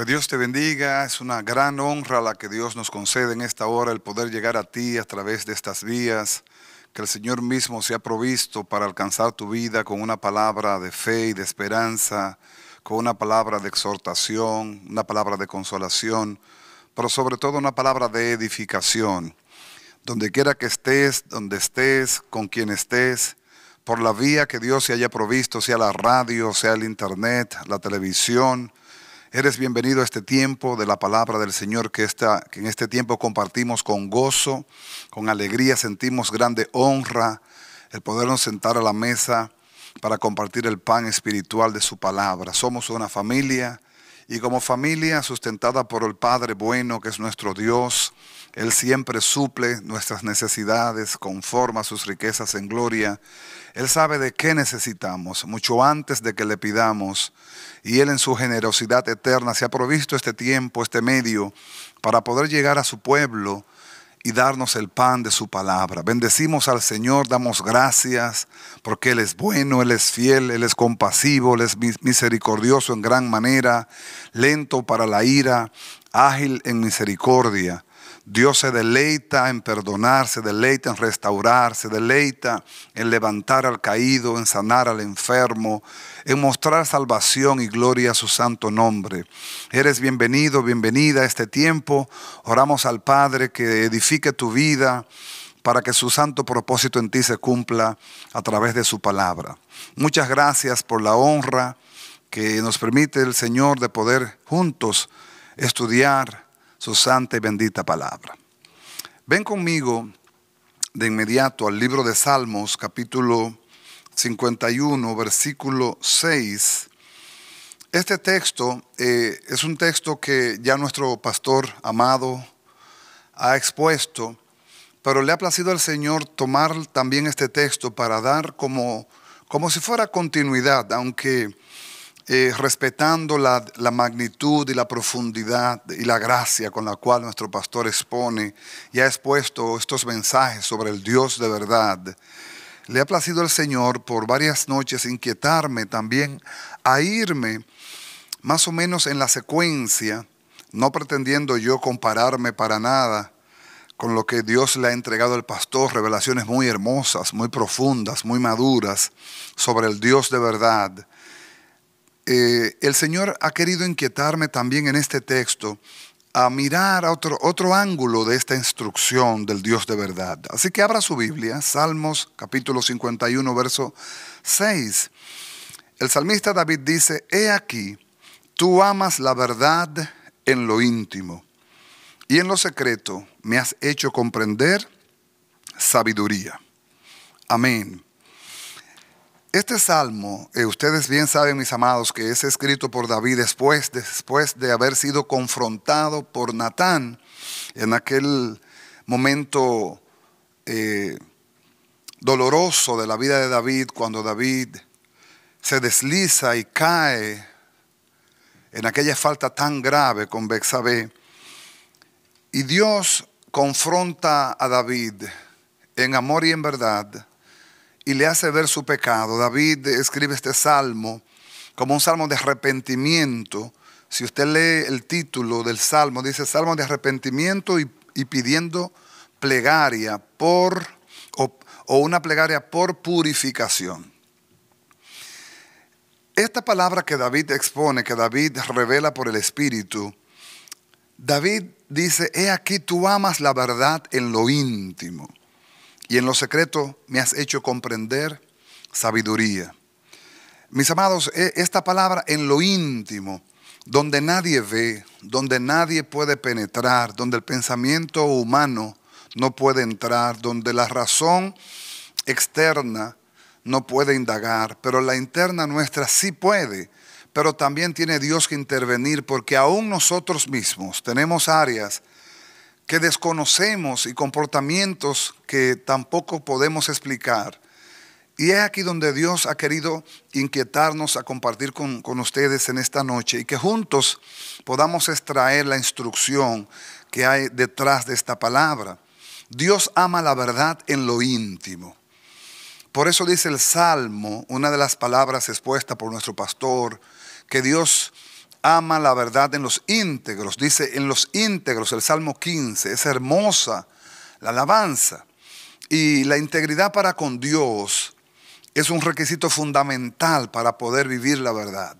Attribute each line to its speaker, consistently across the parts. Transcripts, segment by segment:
Speaker 1: Que Dios te bendiga. Es una gran honra la que Dios nos concede en esta hora el poder llegar a ti a través de estas vías que el Señor mismo se ha provisto para alcanzar tu vida con una palabra de fe y de esperanza, con una palabra de exhortación, una palabra de consolación, pero sobre todo una palabra de edificación. Donde quiera que estés, donde estés, con quien estés, por la vía que Dios se haya provisto, sea la radio, sea el internet, la televisión, Eres bienvenido a este tiempo de la palabra del Señor que, está, que en este tiempo compartimos con gozo, con alegría, sentimos grande honra el podernos sentar a la mesa para compartir el pan espiritual de su palabra. Somos una familia y como familia sustentada por el Padre bueno que es nuestro Dios, él siempre suple nuestras necesidades, conforma sus riquezas en gloria. Él sabe de qué necesitamos mucho antes de que le pidamos. Y Él en su generosidad eterna se ha provisto este tiempo, este medio, para poder llegar a su pueblo y darnos el pan de su palabra. Bendecimos al Señor, damos gracias, porque Él es bueno, Él es fiel, Él es compasivo, Él es misericordioso en gran manera, lento para la ira, ágil en misericordia. Dios se deleita en perdonar, se deleita en restaurar, se deleita en levantar al caído, en sanar al enfermo, en mostrar salvación y gloria a su santo nombre. Eres bienvenido, bienvenida a este tiempo. Oramos al Padre que edifique tu vida para que su santo propósito en ti se cumpla a través de su palabra. Muchas gracias por la honra que nos permite el Señor de poder juntos estudiar, su santa y bendita palabra. Ven conmigo de inmediato al libro de Salmos, capítulo 51, versículo 6. Este texto eh, es un texto que ya nuestro pastor amado ha expuesto, pero le ha placido al Señor tomar también este texto para dar como, como si fuera continuidad, aunque eh, respetando la, la, magnitud y la profundidad y la gracia con la cual nuestro pastor expone y ha expuesto estos mensajes sobre el Dios de verdad, le ha placido al Señor por varias noches inquietarme también a irme más o menos en la secuencia, no pretendiendo yo compararme para nada con lo que Dios le ha entregado al pastor, revelaciones muy hermosas, muy profundas, muy maduras sobre el Dios de verdad eh, el Señor ha querido inquietarme también en este texto a mirar a otro, otro ángulo de esta instrucción del Dios de verdad. Así que abra su Biblia, Salmos capítulo 51, verso 6. El salmista David dice, He aquí, tú amas la verdad en lo íntimo y en lo secreto me has hecho comprender sabiduría. Amén. Este salmo, eh, ustedes bien saben, mis amados, que es escrito por David después, después de haber sido confrontado por Natán en aquel momento eh, doloroso de la vida de David, cuando David se desliza y cae en aquella falta tan grave con Bexabé. Y Dios confronta a David en amor y en verdad y le hace ver su pecado. David escribe este salmo como un salmo de arrepentimiento. Si usted lee el título del salmo, dice salmo de arrepentimiento y, pidiendo plegaria por o, o una plegaria por purificación. Esta palabra que David expone, que David revela por el Espíritu, David dice, he aquí tú amas la verdad en lo íntimo y en lo secreto me has hecho comprender sabiduría. Mis amados, e, esta palabra en lo íntimo, donde nadie ve, donde nadie puede penetrar, donde el pensamiento humano no puede entrar, donde la razón externa no puede indagar, pero la interna nuestra sí puede, pero también tiene Dios que intervenir porque aún nosotros mismos tenemos áreas que desconocemos y comportamientos que tampoco podemos explicar. Y es aquí donde Dios ha querido inquietarnos a compartir con, con, ustedes en esta noche y que juntos podamos extraer la instrucción que hay detrás de esta palabra. Dios ama la verdad en lo íntimo. Por eso dice el Salmo, una de las palabras expuestas por nuestro pastor, que Dios ama la verdad en los íntegros. Dice en los íntegros el Salmo 15. Es hermosa la alabanza. Y la integridad para con Dios es un requisito fundamental para poder vivir la verdad.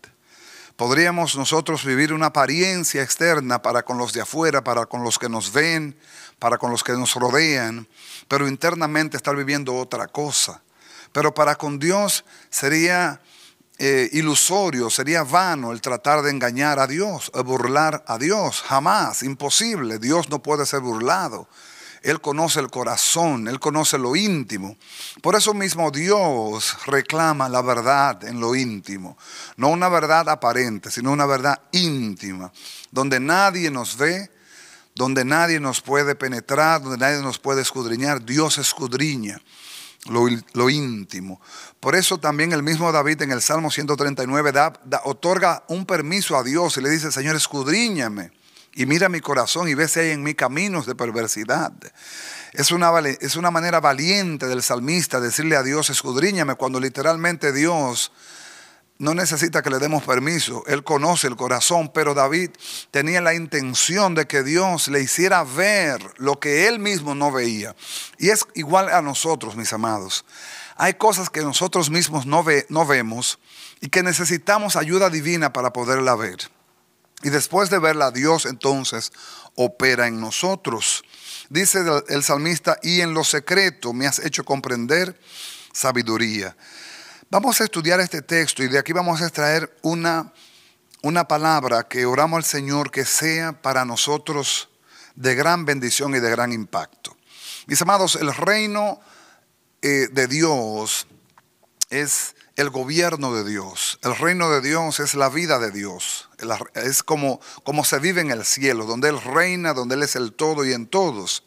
Speaker 1: Podríamos nosotros vivir una apariencia externa para con los de afuera, para con los que nos ven, para con los que nos rodean, pero internamente estar viviendo otra cosa. Pero para con Dios sería eh, ilusorio, sería vano el tratar de engañar a Dios, eh, burlar a Dios. Jamás, imposible. Dios no puede ser burlado. Él conoce el corazón, Él conoce lo íntimo. Por eso mismo Dios reclama la verdad en lo íntimo. No una verdad aparente, sino una verdad íntima, donde nadie nos ve, donde nadie nos puede penetrar, donde nadie nos puede escudriñar. Dios escudriña lo, íntimo. Por eso también el mismo David en el Salmo 139 da, otorga un permiso a Dios y le dice, Señor, escudriñame y mira mi corazón y ve si hay en mí caminos de perversidad. Es una, es una manera valiente del salmista decirle a Dios, escudriñame, cuando literalmente Dios no necesita que le demos permiso. Él conoce el corazón, pero David tenía la intención de que Dios le hiciera ver lo que él mismo no veía. Y es igual a nosotros, mis amados. Hay cosas que nosotros mismos no, no vemos y que necesitamos ayuda divina para poderla ver. Y después de verla, Dios entonces opera en nosotros. Dice el salmista, y en lo secreto me has hecho comprender sabiduría. Vamos a estudiar este texto y de aquí vamos a extraer una, una palabra que oramos al Señor que sea para nosotros de gran bendición y de gran impacto. Mis amados, el reino eh, de Dios es el gobierno de Dios. El reino de Dios es la vida de Dios. Es como, como se vive en el cielo, donde Él reina, donde Él es el todo y en todos.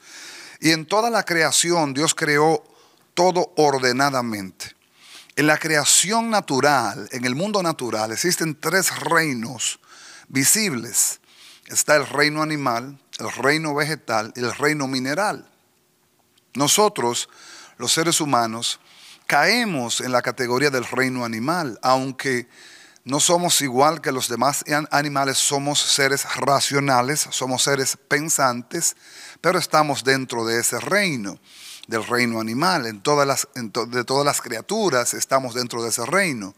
Speaker 1: Y en toda la creación Dios creó todo ordenadamente. En la creación natural, en el mundo natural, existen tres reinos visibles. Está el reino animal, el reino vegetal y el reino mineral. Nosotros, los seres humanos, caemos en la categoría del reino animal, aunque no somos igual que los demás animales, somos seres racionales, somos seres pensantes, pero estamos dentro de ese reino del reino animal, en todas las, de todas las criaturas estamos dentro de ese reino.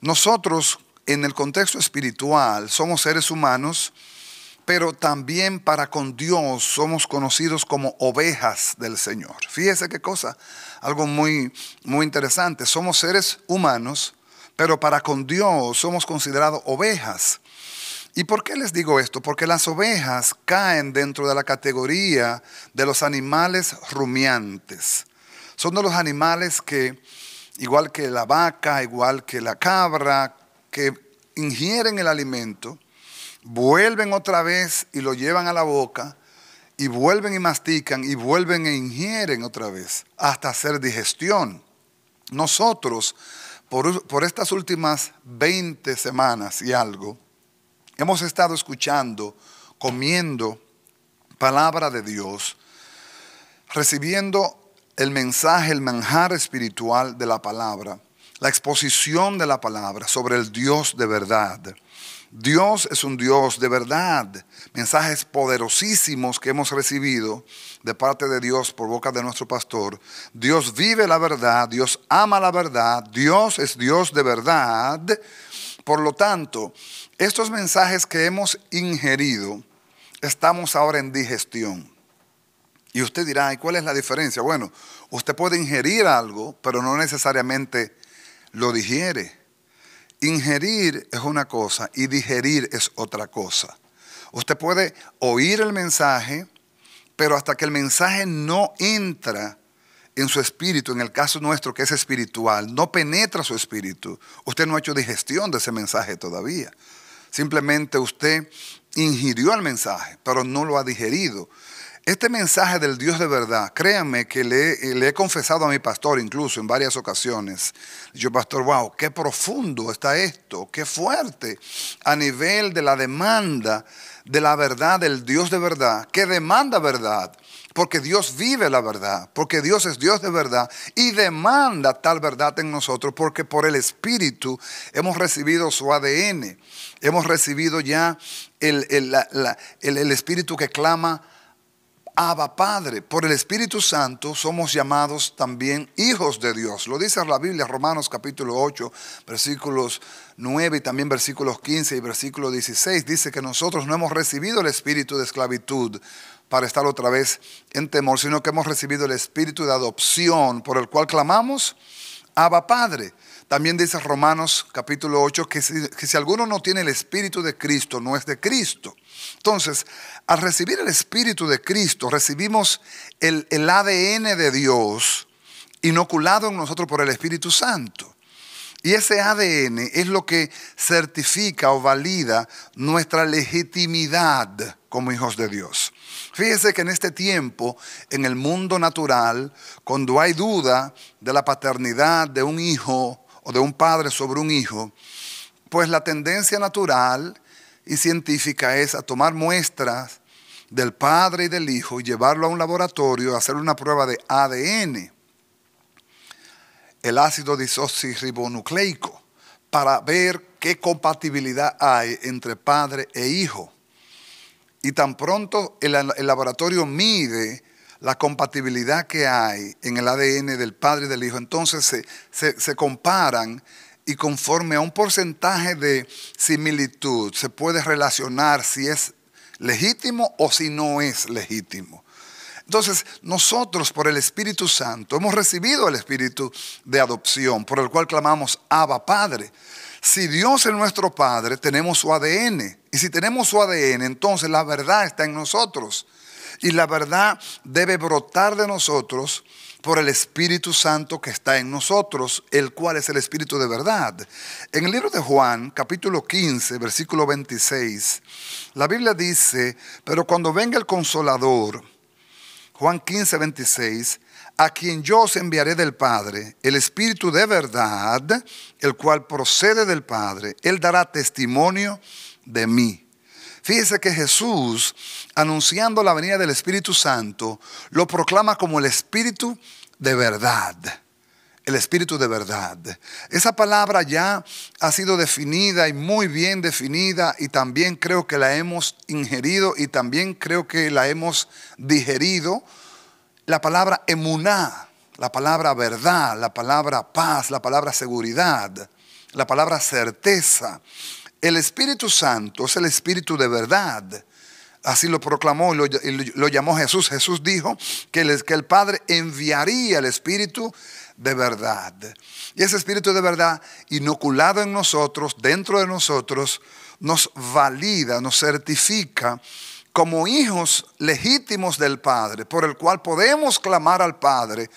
Speaker 1: Nosotros, en el contexto espiritual, somos seres humanos, pero también para con Dios somos conocidos como ovejas del Señor. Fíjese qué cosa, algo muy, muy interesante. Somos seres humanos, pero para con Dios somos considerados ovejas. ¿Y por qué les digo esto? Porque las ovejas caen dentro de la categoría de los animales rumiantes. Son de los animales que, igual que la vaca, igual que la cabra, que ingieren el alimento, vuelven otra vez y lo llevan a la boca, y vuelven y mastican, y vuelven e ingieren otra vez, hasta hacer digestión. Nosotros, por, estas últimas 20 semanas y algo, Hemos estado escuchando, comiendo palabra de Dios, recibiendo el mensaje, el manjar espiritual de la palabra, la exposición de la palabra sobre el Dios de verdad. Dios es un Dios de verdad. Mensajes poderosísimos que hemos recibido de parte de Dios por boca de nuestro pastor. Dios vive la verdad, Dios ama la verdad, Dios es Dios de verdad por lo tanto, estos mensajes que hemos ingerido, estamos ahora en digestión. Y usted dirá, ¿y cuál es la diferencia? Bueno, usted puede ingerir algo, pero no necesariamente lo digiere. Ingerir es una cosa y digerir es otra cosa. Usted puede oír el mensaje, pero hasta que el mensaje no entra en su espíritu, en el caso nuestro que es espiritual, no penetra su espíritu. Usted no ha hecho digestión de ese mensaje todavía. Simplemente usted ingirió el mensaje, pero no lo ha digerido. Este mensaje del Dios de verdad, créanme que le, he confesado a mi pastor incluso en varias ocasiones. Yo, pastor, wow, qué profundo está esto, qué fuerte a nivel de la demanda de la verdad del Dios de verdad, que demanda verdad porque Dios vive la verdad, porque Dios es Dios de verdad y demanda tal verdad en nosotros, porque por el Espíritu hemos recibido su ADN, hemos recibido ya el, Espíritu que clama. Abba Padre, por el Espíritu Santo somos llamados también hijos de Dios. Lo dice la Biblia, Romanos capítulo 8, versículos 9 y también versículos 15 y versículo 16. Dice que nosotros no hemos recibido el espíritu de esclavitud para estar otra vez en temor, sino que hemos recibido el espíritu de adopción por el cual clamamos, Abba Padre. También dice Romanos capítulo 8 que si, alguno no tiene el espíritu de Cristo, no es de Cristo. Entonces, al recibir el espíritu de Cristo, recibimos el, el ADN de Dios inoculado en nosotros por el Espíritu Santo. Y ese ADN es lo que certifica o valida nuestra legitimidad como hijos de Dios. Fíjese que en este tiempo, en el mundo natural, cuando hay duda de la paternidad de un hijo o de un padre sobre un hijo, pues la tendencia natural y científica es a tomar muestras del padre y del hijo y llevarlo a un laboratorio a hacer una prueba de ADN, el ácido disoxirribonucleico, para ver qué compatibilidad hay entre padre e hijo. Y tan pronto el, laboratorio mide la compatibilidad que hay en el ADN del padre y del hijo, entonces se, comparan y conforme a un porcentaje de similitud se puede relacionar si es legítimo o si no es legítimo. Entonces, nosotros por el Espíritu Santo hemos recibido el Espíritu de adopción, por el cual clamamos Abba Padre. Si Dios es nuestro Padre, tenemos su ADN. Y si tenemos su ADN, entonces la verdad está en nosotros. Y la verdad debe brotar de nosotros por el Espíritu Santo que está en nosotros, el cual es el Espíritu de verdad. En el libro de Juan, capítulo 15, versículo 26, la Biblia dice, pero cuando venga el consolador, Juan 15, 26, a quien yo os enviaré del Padre, el Espíritu de verdad, el cual procede del Padre, él dará testimonio de mí. Fíjese que Jesús, anunciando la venida del Espíritu Santo, lo proclama como el Espíritu de verdad. El Espíritu de verdad. Esa palabra ya ha sido definida y muy bien definida y también creo que la hemos ingerido y también creo que la hemos digerido. La palabra emuná, la palabra verdad, la palabra paz, la palabra seguridad, la palabra certeza el Espíritu Santo es el Espíritu de verdad. Así lo proclamó y lo, llamó Jesús. Jesús dijo que el Padre enviaría el Espíritu de verdad. Y ese Espíritu de verdad, inoculado en nosotros, dentro de nosotros, nos valida, nos certifica como hijos legítimos del Padre, por el cual podemos clamar al Padre,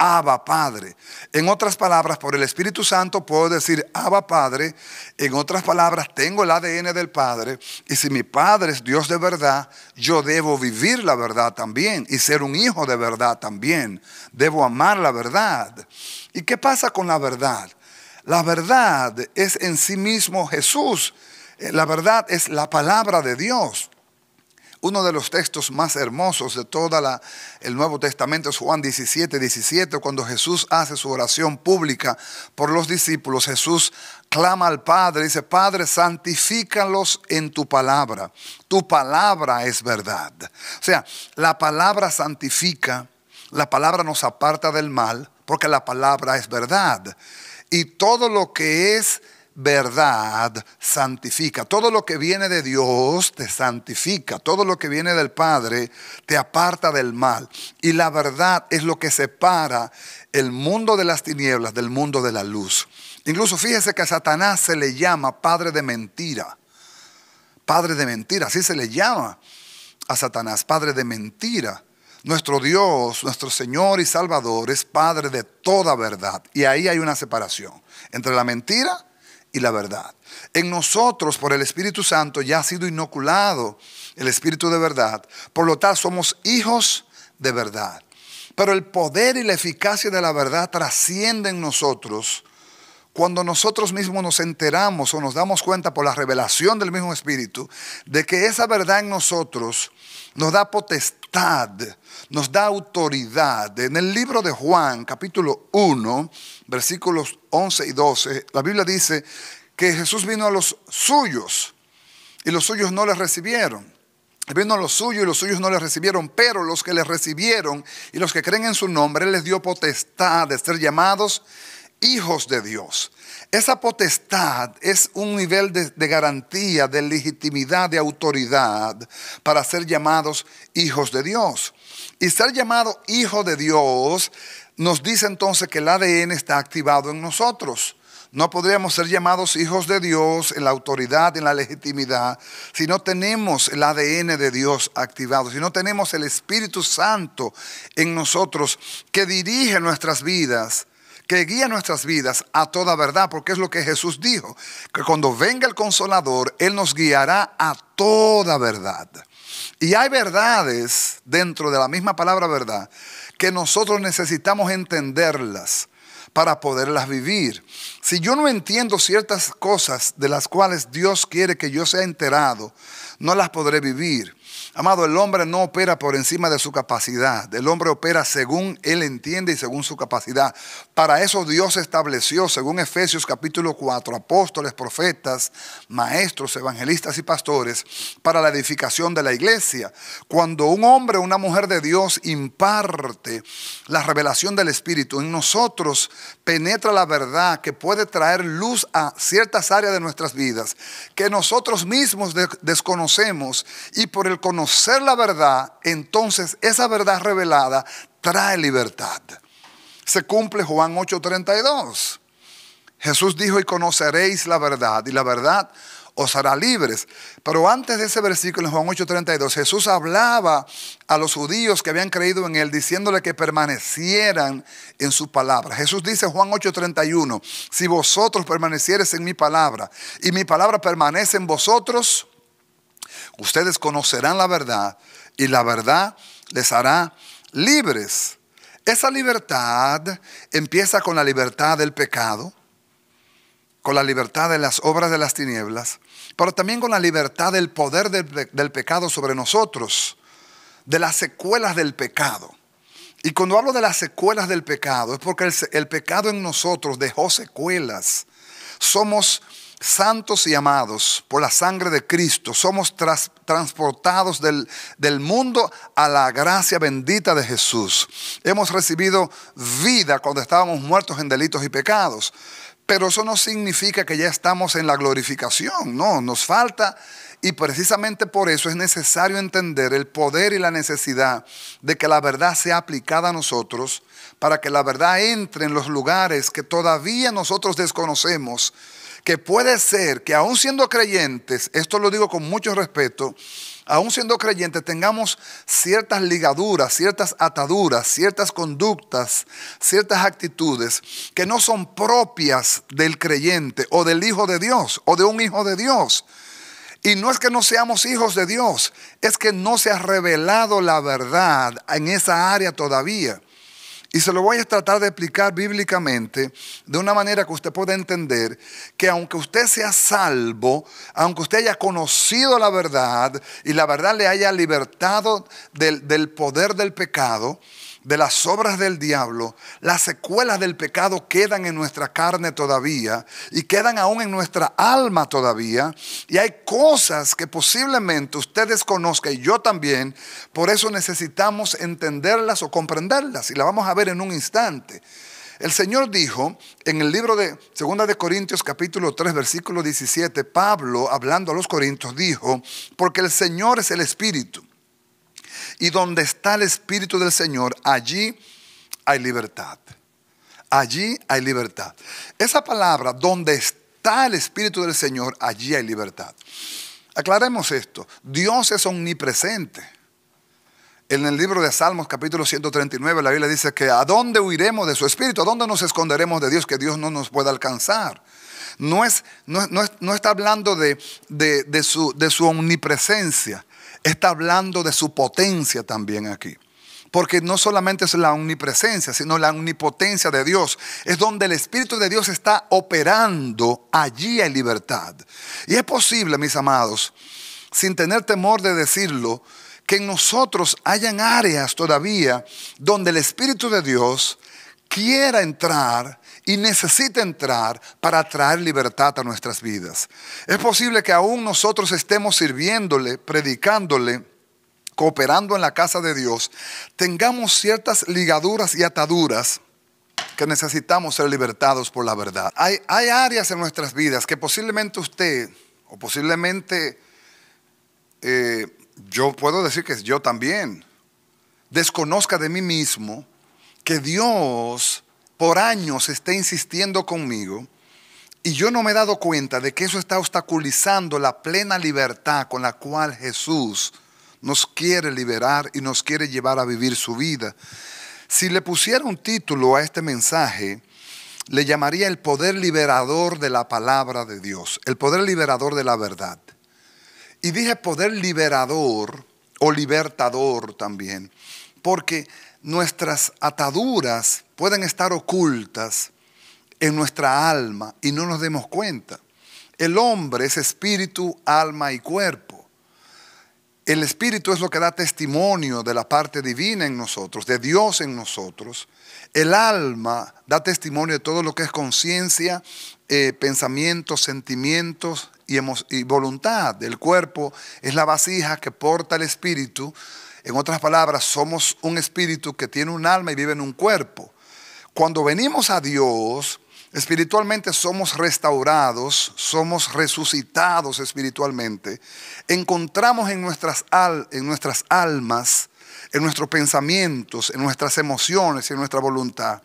Speaker 1: Abba Padre. En otras palabras, por el Espíritu Santo puedo decir Abba Padre. En otras palabras, tengo el ADN del Padre. Y si mi Padre es Dios de verdad, yo debo vivir la verdad también y ser un hijo de verdad también. Debo amar la verdad. ¿Y qué pasa con la verdad? La verdad es en sí mismo Jesús. Eh, la verdad es la palabra de Dios. Uno de los textos más hermosos de todo el Nuevo Testamento es Juan 17, 17, cuando Jesús hace su oración pública por los discípulos. Jesús clama al Padre, y dice, Padre, santifícalos en tu palabra. Tu palabra es verdad. O sea, la palabra santifica, la palabra nos aparta del mal, porque la palabra es verdad. Y todo lo que es verdad santifica. Todo lo que viene de Dios te santifica. Todo lo que viene del Padre te aparta del mal. Y la verdad es lo que separa el mundo de las tinieblas del mundo de la luz. Incluso fíjese que a Satanás se le llama padre de mentira. Padre de mentira, así se le llama a Satanás, padre de mentira. Nuestro Dios, nuestro Señor y Salvador es Padre de toda verdad. Y ahí hay una separación entre la mentira y la verdad. En nosotros, por el Espíritu Santo, ya ha sido inoculado el Espíritu de verdad. Por lo tal, somos hijos de verdad. Pero el poder y la eficacia de la verdad trascienden nosotros cuando nosotros mismos nos enteramos o nos damos cuenta por la revelación del mismo Espíritu de que esa verdad en nosotros nos da potestad nos da autoridad. En el libro de Juan, capítulo 1, versículos 11 y 12, la Biblia dice que Jesús vino a los suyos y los suyos no les recibieron. Vino a los suyos y los suyos no les recibieron, pero los que les recibieron y los que creen en su nombre, Él les dio potestad de ser llamados hijos de Dios. Esa potestad es un nivel de, garantía, de legitimidad, de autoridad para ser llamados hijos de Dios. Y ser llamado hijo de Dios nos dice entonces que el ADN está activado en nosotros. No podríamos ser llamados hijos de Dios en la autoridad, en la legitimidad, si no tenemos el ADN de Dios activado, si no tenemos el Espíritu Santo en nosotros que dirige nuestras vidas que guía nuestras vidas a toda verdad, porque es lo que Jesús dijo, que cuando venga el consolador, Él nos guiará a toda verdad. Y hay verdades dentro de la misma palabra verdad que nosotros necesitamos entenderlas para poderlas vivir. Si yo no entiendo ciertas cosas de las cuales Dios quiere que yo sea enterado, no las podré vivir. Amado, el hombre no opera por encima de su capacidad. El hombre opera según él entiende y según su capacidad. Para eso Dios estableció, según Efesios capítulo 4, apóstoles, profetas, maestros, evangelistas y pastores para la edificación de la iglesia. Cuando un hombre o una mujer de Dios imparte la revelación del Espíritu en nosotros, penetra la verdad que puede traer luz a ciertas áreas de nuestras vidas que nosotros mismos desconocemos y por el conocimiento conocer la verdad, entonces esa verdad revelada trae libertad. Se cumple Juan 8:32. Jesús dijo, y conoceréis la verdad, y la verdad os hará libres. Pero antes de ese versículo, en Juan 8:32, Jesús hablaba a los judíos que habían creído en él, diciéndole que permanecieran en su palabra. Jesús dice, Juan 8:31, si vosotros permaneciereis en mi palabra y mi palabra permanece en vosotros, Ustedes conocerán la verdad y la verdad les hará libres. Esa libertad empieza con la libertad del pecado, con la libertad de las obras de las tinieblas, pero también con la libertad del poder del, pecado sobre nosotros, de las secuelas del pecado. Y cuando hablo de las secuelas del pecado, es porque el pecado en nosotros dejó secuelas. Somos santos y amados por la sangre de Cristo, somos transportados del, del mundo a la gracia bendita de Jesús. Hemos recibido vida cuando estábamos muertos en delitos y pecados. Pero eso no significa que ya estamos en la glorificación, no, nos falta y precisamente por eso es necesario entender el poder y la necesidad de que la verdad sea aplicada a nosotros, para que la verdad entre en los lugares que todavía nosotros desconocemos que puede ser que aún siendo creyentes, esto lo digo con mucho respeto, aún siendo creyentes tengamos ciertas ligaduras, ciertas ataduras, ciertas conductas, ciertas actitudes que no son propias del creyente o del Hijo de Dios o de un Hijo de Dios. Y no es que no seamos hijos de Dios, es que no se ha revelado la verdad en esa área todavía. Y se lo voy a tratar de explicar bíblicamente de una manera que usted pueda entender que aunque usted sea salvo, aunque usted haya conocido la verdad y la verdad le haya libertado del, del poder del pecado, de las obras del diablo, las secuelas del pecado quedan en nuestra carne todavía y quedan aún en nuestra alma todavía. Y hay cosas que posiblemente ustedes conozcan y yo también. Por eso necesitamos entenderlas o comprenderlas. Y la vamos a ver en un instante. El Señor dijo en el libro de 2 de Corintios capítulo 3 versículo 17, Pablo hablando a los Corintios dijo, porque el Señor es el Espíritu. Y donde está el Espíritu del Señor, allí hay libertad. Allí hay libertad. Esa palabra, donde está el Espíritu del Señor, allí hay libertad. Aclaremos esto. Dios es omnipresente. En el libro de Salmos capítulo 139 la Biblia dice que ¿a dónde huiremos de su Espíritu? ¿A dónde nos esconderemos de Dios que Dios no nos pueda alcanzar? no, es, no, está hablando de, de, su, omnipresencia, está hablando de su potencia también aquí. Porque no solamente es la omnipresencia, sino la omnipotencia de Dios. Es donde el Espíritu de Dios está operando. Allí en libertad. Y es posible, mis amados, sin tener temor de decirlo, que en nosotros hayan áreas todavía donde el Espíritu de Dios quiera entrar y necesita entrar para traer libertad a nuestras vidas. Es posible que aún nosotros estemos sirviéndole, predicándole, cooperando en la casa de Dios, tengamos ciertas ligaduras y ataduras que necesitamos ser libertados por la verdad. Hay, áreas en nuestras vidas que posiblemente usted o posiblemente eh, yo puedo decir que yo también desconozca de mí mismo que Dios por años está insistiendo conmigo y yo no me he dado cuenta de que eso está obstaculizando la plena libertad con la cual Jesús nos quiere liberar y nos quiere llevar a vivir su vida. Si le pusiera un título a este mensaje, le llamaría el poder liberador de la palabra de Dios, el poder liberador de la verdad. Y dije poder liberador o libertador también, porque nuestras ataduras pueden estar ocultas en nuestra alma y no nos demos cuenta. El hombre es espíritu, alma y cuerpo. El espíritu es lo que da testimonio de la parte divina en nosotros, de Dios en nosotros. El alma da testimonio de todo lo que es conciencia, eh, pensamientos, sentimientos y, y voluntad. El cuerpo es la vasija que porta el espíritu en otras palabras, somos un espíritu que tiene un alma y vive en un cuerpo. Cuando venimos a Dios, espiritualmente somos restaurados, somos resucitados espiritualmente. Encontramos en nuestras, en nuestras almas, en nuestros pensamientos, en nuestras emociones, en nuestra voluntad,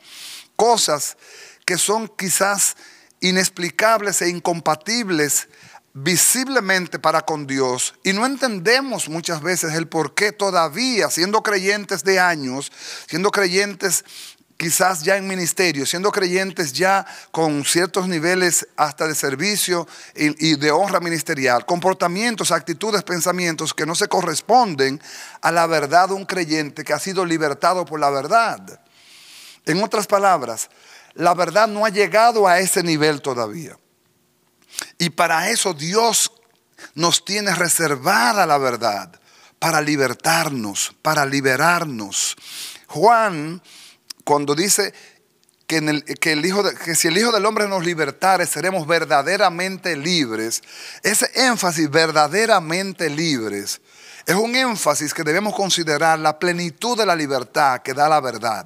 Speaker 1: cosas que son quizás inexplicables e incompatibles visiblemente para con Dios y no entendemos muchas veces el por qué todavía, siendo creyentes de años, siendo creyentes quizás ya en ministerio, siendo creyentes ya con ciertos niveles hasta de servicio y, y de honra ministerial, comportamientos, actitudes, pensamientos que no se corresponden a la verdad de un creyente que ha sido libertado por la verdad. En otras palabras, la verdad no ha llegado a ese nivel todavía. Y para eso Dios nos tiene reservada la verdad, para libertarnos, para liberarnos. Juan, cuando dice que, el, hijo si el Hijo del Hombre nos libertare, seremos verdaderamente libres. Ese énfasis, verdaderamente libres, es un énfasis que debemos considerar la plenitud de la libertad que da la verdad.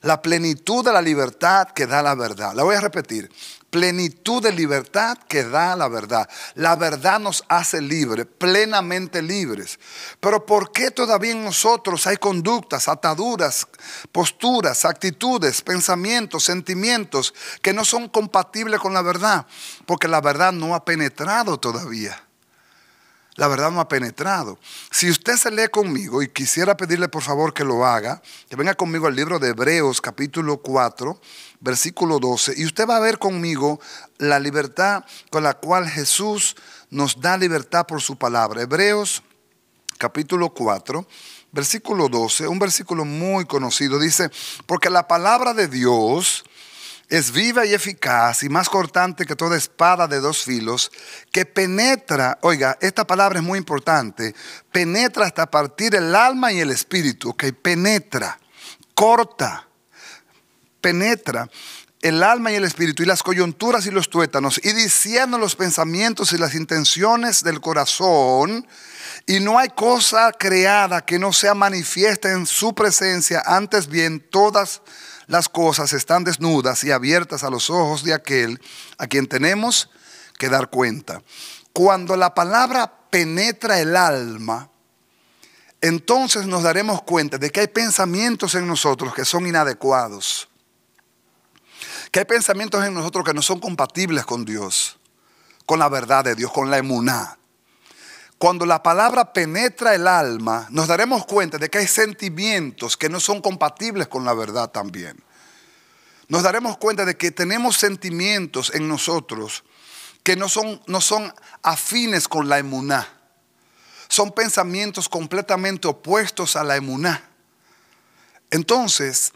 Speaker 1: La plenitud de la libertad que da la verdad. La voy a repetir plenitud de libertad que da la verdad. La verdad nos hace libres, plenamente libres. Pero ¿por qué todavía en nosotros hay conductas, ataduras, posturas, actitudes, pensamientos, sentimientos que no son compatibles con la verdad? Porque la verdad no ha penetrado todavía la verdad no ha penetrado. Si usted se lee conmigo, y quisiera pedirle por favor que lo haga, que venga conmigo al libro de Hebreos capítulo 4, versículo 12, y usted va a ver conmigo la libertad con la cual Jesús nos da libertad por su palabra. Hebreos capítulo 4, versículo 12, un versículo muy conocido, dice, porque la palabra de Dios es viva y eficaz y más cortante que toda espada de dos filos, que penetra, oiga, esta palabra es muy importante, penetra hasta partir el alma y el espíritu, que penetra, corta, penetra el alma y el espíritu y las coyunturas y los tuétanos y diciendo los pensamientos y las intenciones del corazón. Y no hay cosa creada que no sea manifiesta en su presencia, antes bien todas las cosas están desnudas y abiertas a los ojos de aquel a quien tenemos que dar cuenta. Cuando la palabra penetra el alma, entonces nos daremos cuenta de que hay pensamientos en nosotros que son inadecuados, que hay pensamientos en nosotros que no son compatibles con Dios, con la verdad de Dios, con la emuná. Cuando la palabra penetra el alma, nos daremos cuenta de que hay sentimientos que no son compatibles con la verdad también. Nos daremos cuenta de que tenemos sentimientos en nosotros que no son, no son afines con la emuná. Son pensamientos completamente opuestos a la emuná. Entonces,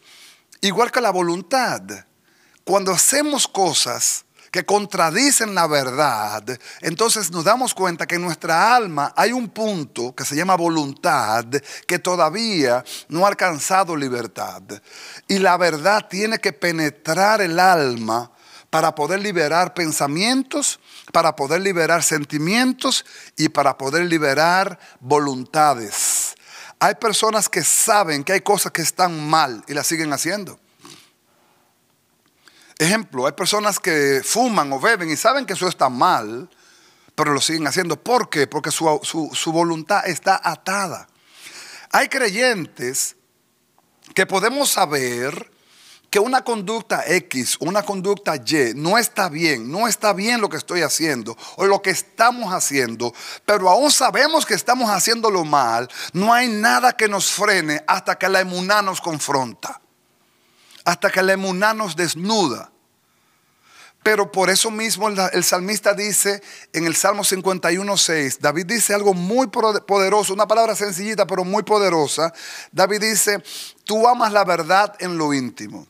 Speaker 1: igual que la voluntad, cuando hacemos cosas que contradicen la verdad, entonces nos damos cuenta que en nuestra alma hay un punto que se llama voluntad que todavía no ha alcanzado libertad. Y la verdad tiene que penetrar el alma para poder liberar pensamientos, para poder liberar sentimientos y para poder liberar voluntades. Hay personas que saben que hay cosas que están mal y las siguen haciendo. Ejemplo, hay personas que fuman o beben y saben que eso está mal, pero lo siguen haciendo. ¿Por qué? Porque su, voluntad está atada. Hay creyentes que podemos saber que una conducta X, una conducta Y, no está bien, no está bien lo que estoy haciendo o lo que estamos haciendo, pero aún sabemos que estamos haciendo lo mal, no hay nada que nos frene hasta que la emuná nos confronta hasta que la emuná nos desnuda. Pero por eso mismo el salmista dice en el Salmo 51.6, David dice algo muy poderoso, una palabra sencillita pero muy poderosa. David dice, tú amas la verdad en lo íntimo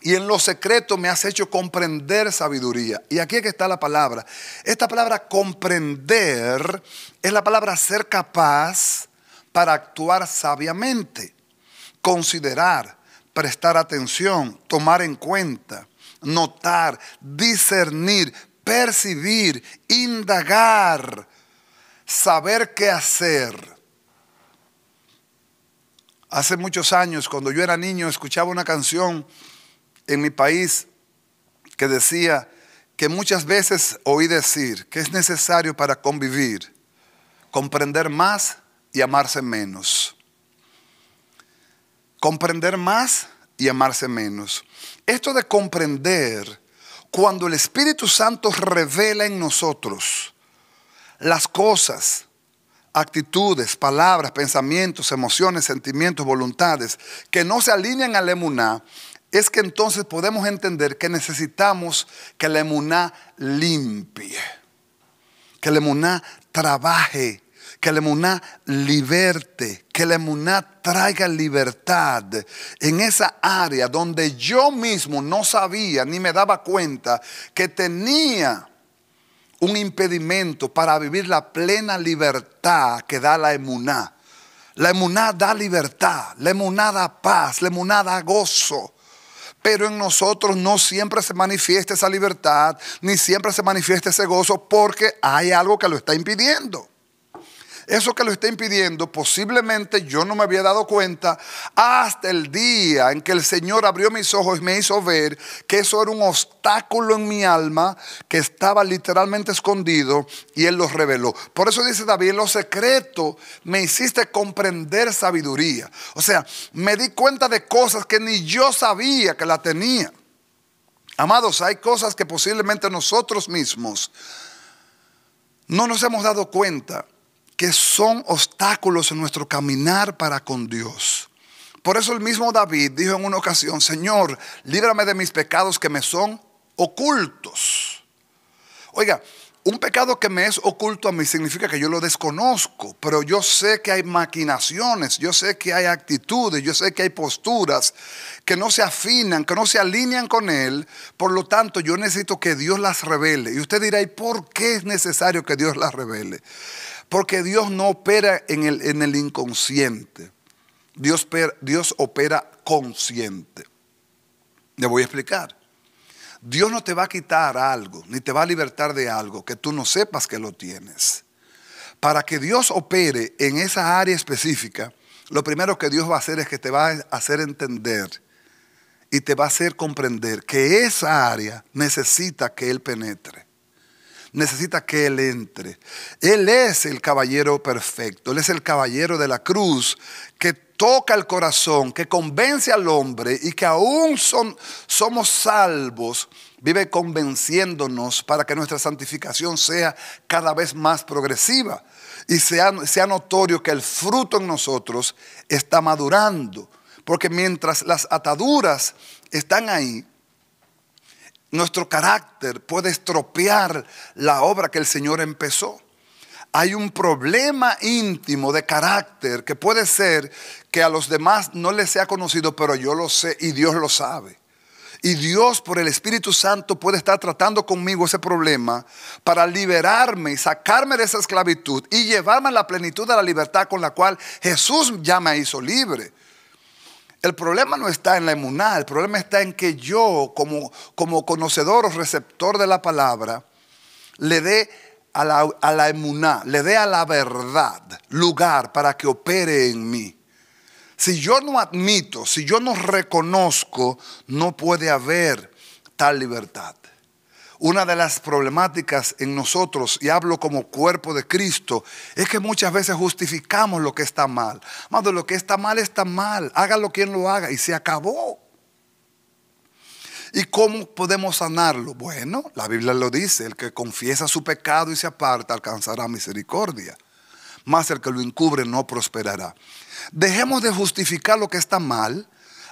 Speaker 1: y en lo secreto me has hecho comprender sabiduría. Y aquí es que está la palabra. Esta palabra comprender es la palabra ser capaz para actuar sabiamente, considerar, prestar atención, tomar en cuenta, notar, discernir, percibir, indagar, saber qué hacer. Hace muchos años, cuando yo era niño, escuchaba una canción en mi país que decía que muchas veces oí decir que es necesario para convivir, comprender más y amarse menos comprender más y amarse menos. Esto de comprender, cuando el Espíritu Santo revela en nosotros las cosas, actitudes, palabras, pensamientos, emociones, sentimientos, voluntades que no se alinean a emuná, es que entonces podemos entender que necesitamos que la emuná limpie, que la emuná trabaje que la emuná liberte, que la emuná traiga libertad en esa área donde yo mismo no sabía ni me daba cuenta que tenía un impedimento para vivir la plena libertad que da la emuná. La emuná da libertad, la emuná da paz, la emuná da gozo pero en nosotros no siempre se manifiesta esa libertad, ni siempre se manifiesta ese gozo, porque hay algo que lo está impidiendo. Eso que lo está impidiendo, posiblemente yo no me había dado cuenta hasta el día en que el Señor abrió mis ojos y me hizo ver que eso era un obstáculo en mi alma que estaba literalmente escondido y Él los reveló. Por eso dice David, lo secreto me hiciste comprender sabiduría. O sea, me di cuenta de cosas que ni yo sabía que la tenía. Amados, hay cosas que posiblemente nosotros mismos no nos hemos dado cuenta que son obstáculos en nuestro caminar para con Dios. Por eso el mismo David dijo en una ocasión, Señor, líbrame de mis pecados que me son ocultos. Oiga, un pecado que me es oculto a mí significa que yo lo desconozco, pero yo sé que hay maquinaciones, yo sé que hay actitudes, yo sé que hay posturas que no se afinan, que no se alinean con Él. Por lo tanto, yo necesito que Dios las revele. Y usted dirá, ¿y por qué es necesario que Dios las revele? Porque Dios no opera en el, en el inconsciente. Dios, Dios opera consciente. Le voy a explicar. Dios no te va a quitar algo, ni te va a libertar de algo que tú no sepas que lo tienes. Para que Dios opere en esa área específica, lo primero que Dios va a hacer es que te va a hacer entender y te va a hacer comprender que esa área necesita que Él penetre necesita que Él entre. Él es el caballero perfecto, Él es el caballero de la cruz que toca el corazón, que convence al hombre y que aún son, somos salvos, vive convenciéndonos para que nuestra santificación sea cada vez más progresiva y sea, sea notorio que el fruto en nosotros está madurando. Porque mientras las ataduras están ahí, nuestro carácter puede estropear la obra que el Señor empezó. Hay un problema íntimo de carácter que puede ser que a los demás no les sea conocido, pero yo lo sé y Dios lo sabe. Y Dios por el Espíritu Santo puede estar tratando conmigo ese problema para liberarme y sacarme de esa esclavitud y llevarme a la plenitud de la libertad con la cual Jesús ya me hizo libre. El problema no está en la emuná, el problema está en que yo, como, como conocedor o receptor de la palabra, le dé a la, a la emuná, le dé a la verdad lugar para que opere en mí. Si yo no admito, si yo no reconozco, no puede haber tal libertad. Una de las problemáticas en nosotros, y hablo como cuerpo de Cristo, es que muchas veces justificamos lo que está mal. Amado, lo que está mal está mal. Hágalo quien lo haga y se acabó. ¿Y cómo podemos sanarlo? Bueno, la Biblia lo dice, el que confiesa su pecado y se aparta alcanzará misericordia. mas el que lo encubre no prosperará. Dejemos de justificar lo que está mal,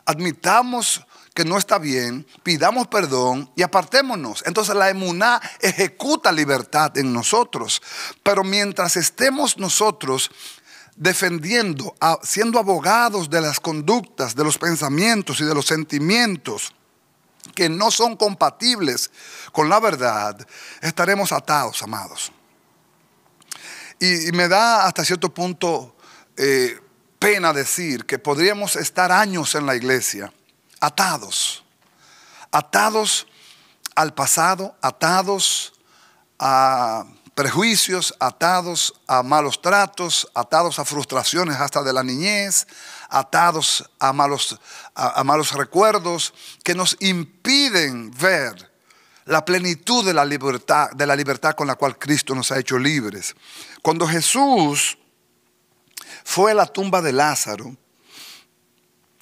Speaker 1: admitamos que no está bien, pidamos perdón y apartémonos. Entonces la emuná ejecuta libertad en nosotros. Pero mientras estemos nosotros defendiendo, siendo abogados de las conductas, de los pensamientos y de los sentimientos que no son compatibles con la verdad, estaremos atados, amados. Y, me da hasta cierto punto eh, pena decir que podríamos estar años en la iglesia atados, atados al pasado, atados a prejuicios, atados a malos tratos, atados a frustraciones hasta de la niñez, atados a malos, a, malos recuerdos que nos impiden ver la plenitud de la, libertad, de la libertad con la cual Cristo nos ha hecho libres. Cuando Jesús fue a la tumba de Lázaro,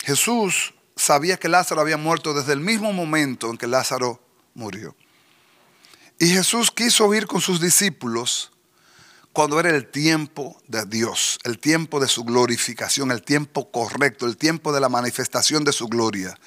Speaker 1: Jesús sabía que Lázaro había muerto desde el mismo momento en que Lázaro murió. Y Jesús quiso ir con sus discípulos cuando era el tiempo de Dios, el tiempo de su glorificación, el tiempo correcto, el tiempo de la manifestación de su gloria.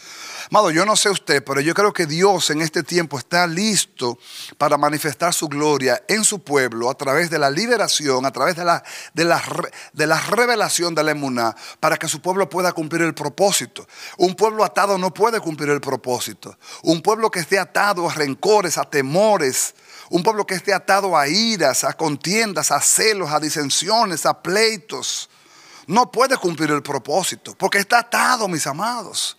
Speaker 1: Amado, yo no sé usted, pero yo creo que Dios en este tiempo está listo para manifestar su gloria en su pueblo a través de la liberación, a través de la, de revelación de la emuná, para que su pueblo pueda cumplir el propósito. Un pueblo atado no puede cumplir el propósito. Un pueblo que esté atado a rencores, a temores, un pueblo que esté atado a iras, a contiendas, a celos, a disensiones, a pleitos, no puede cumplir el propósito, porque está atado, mis amados.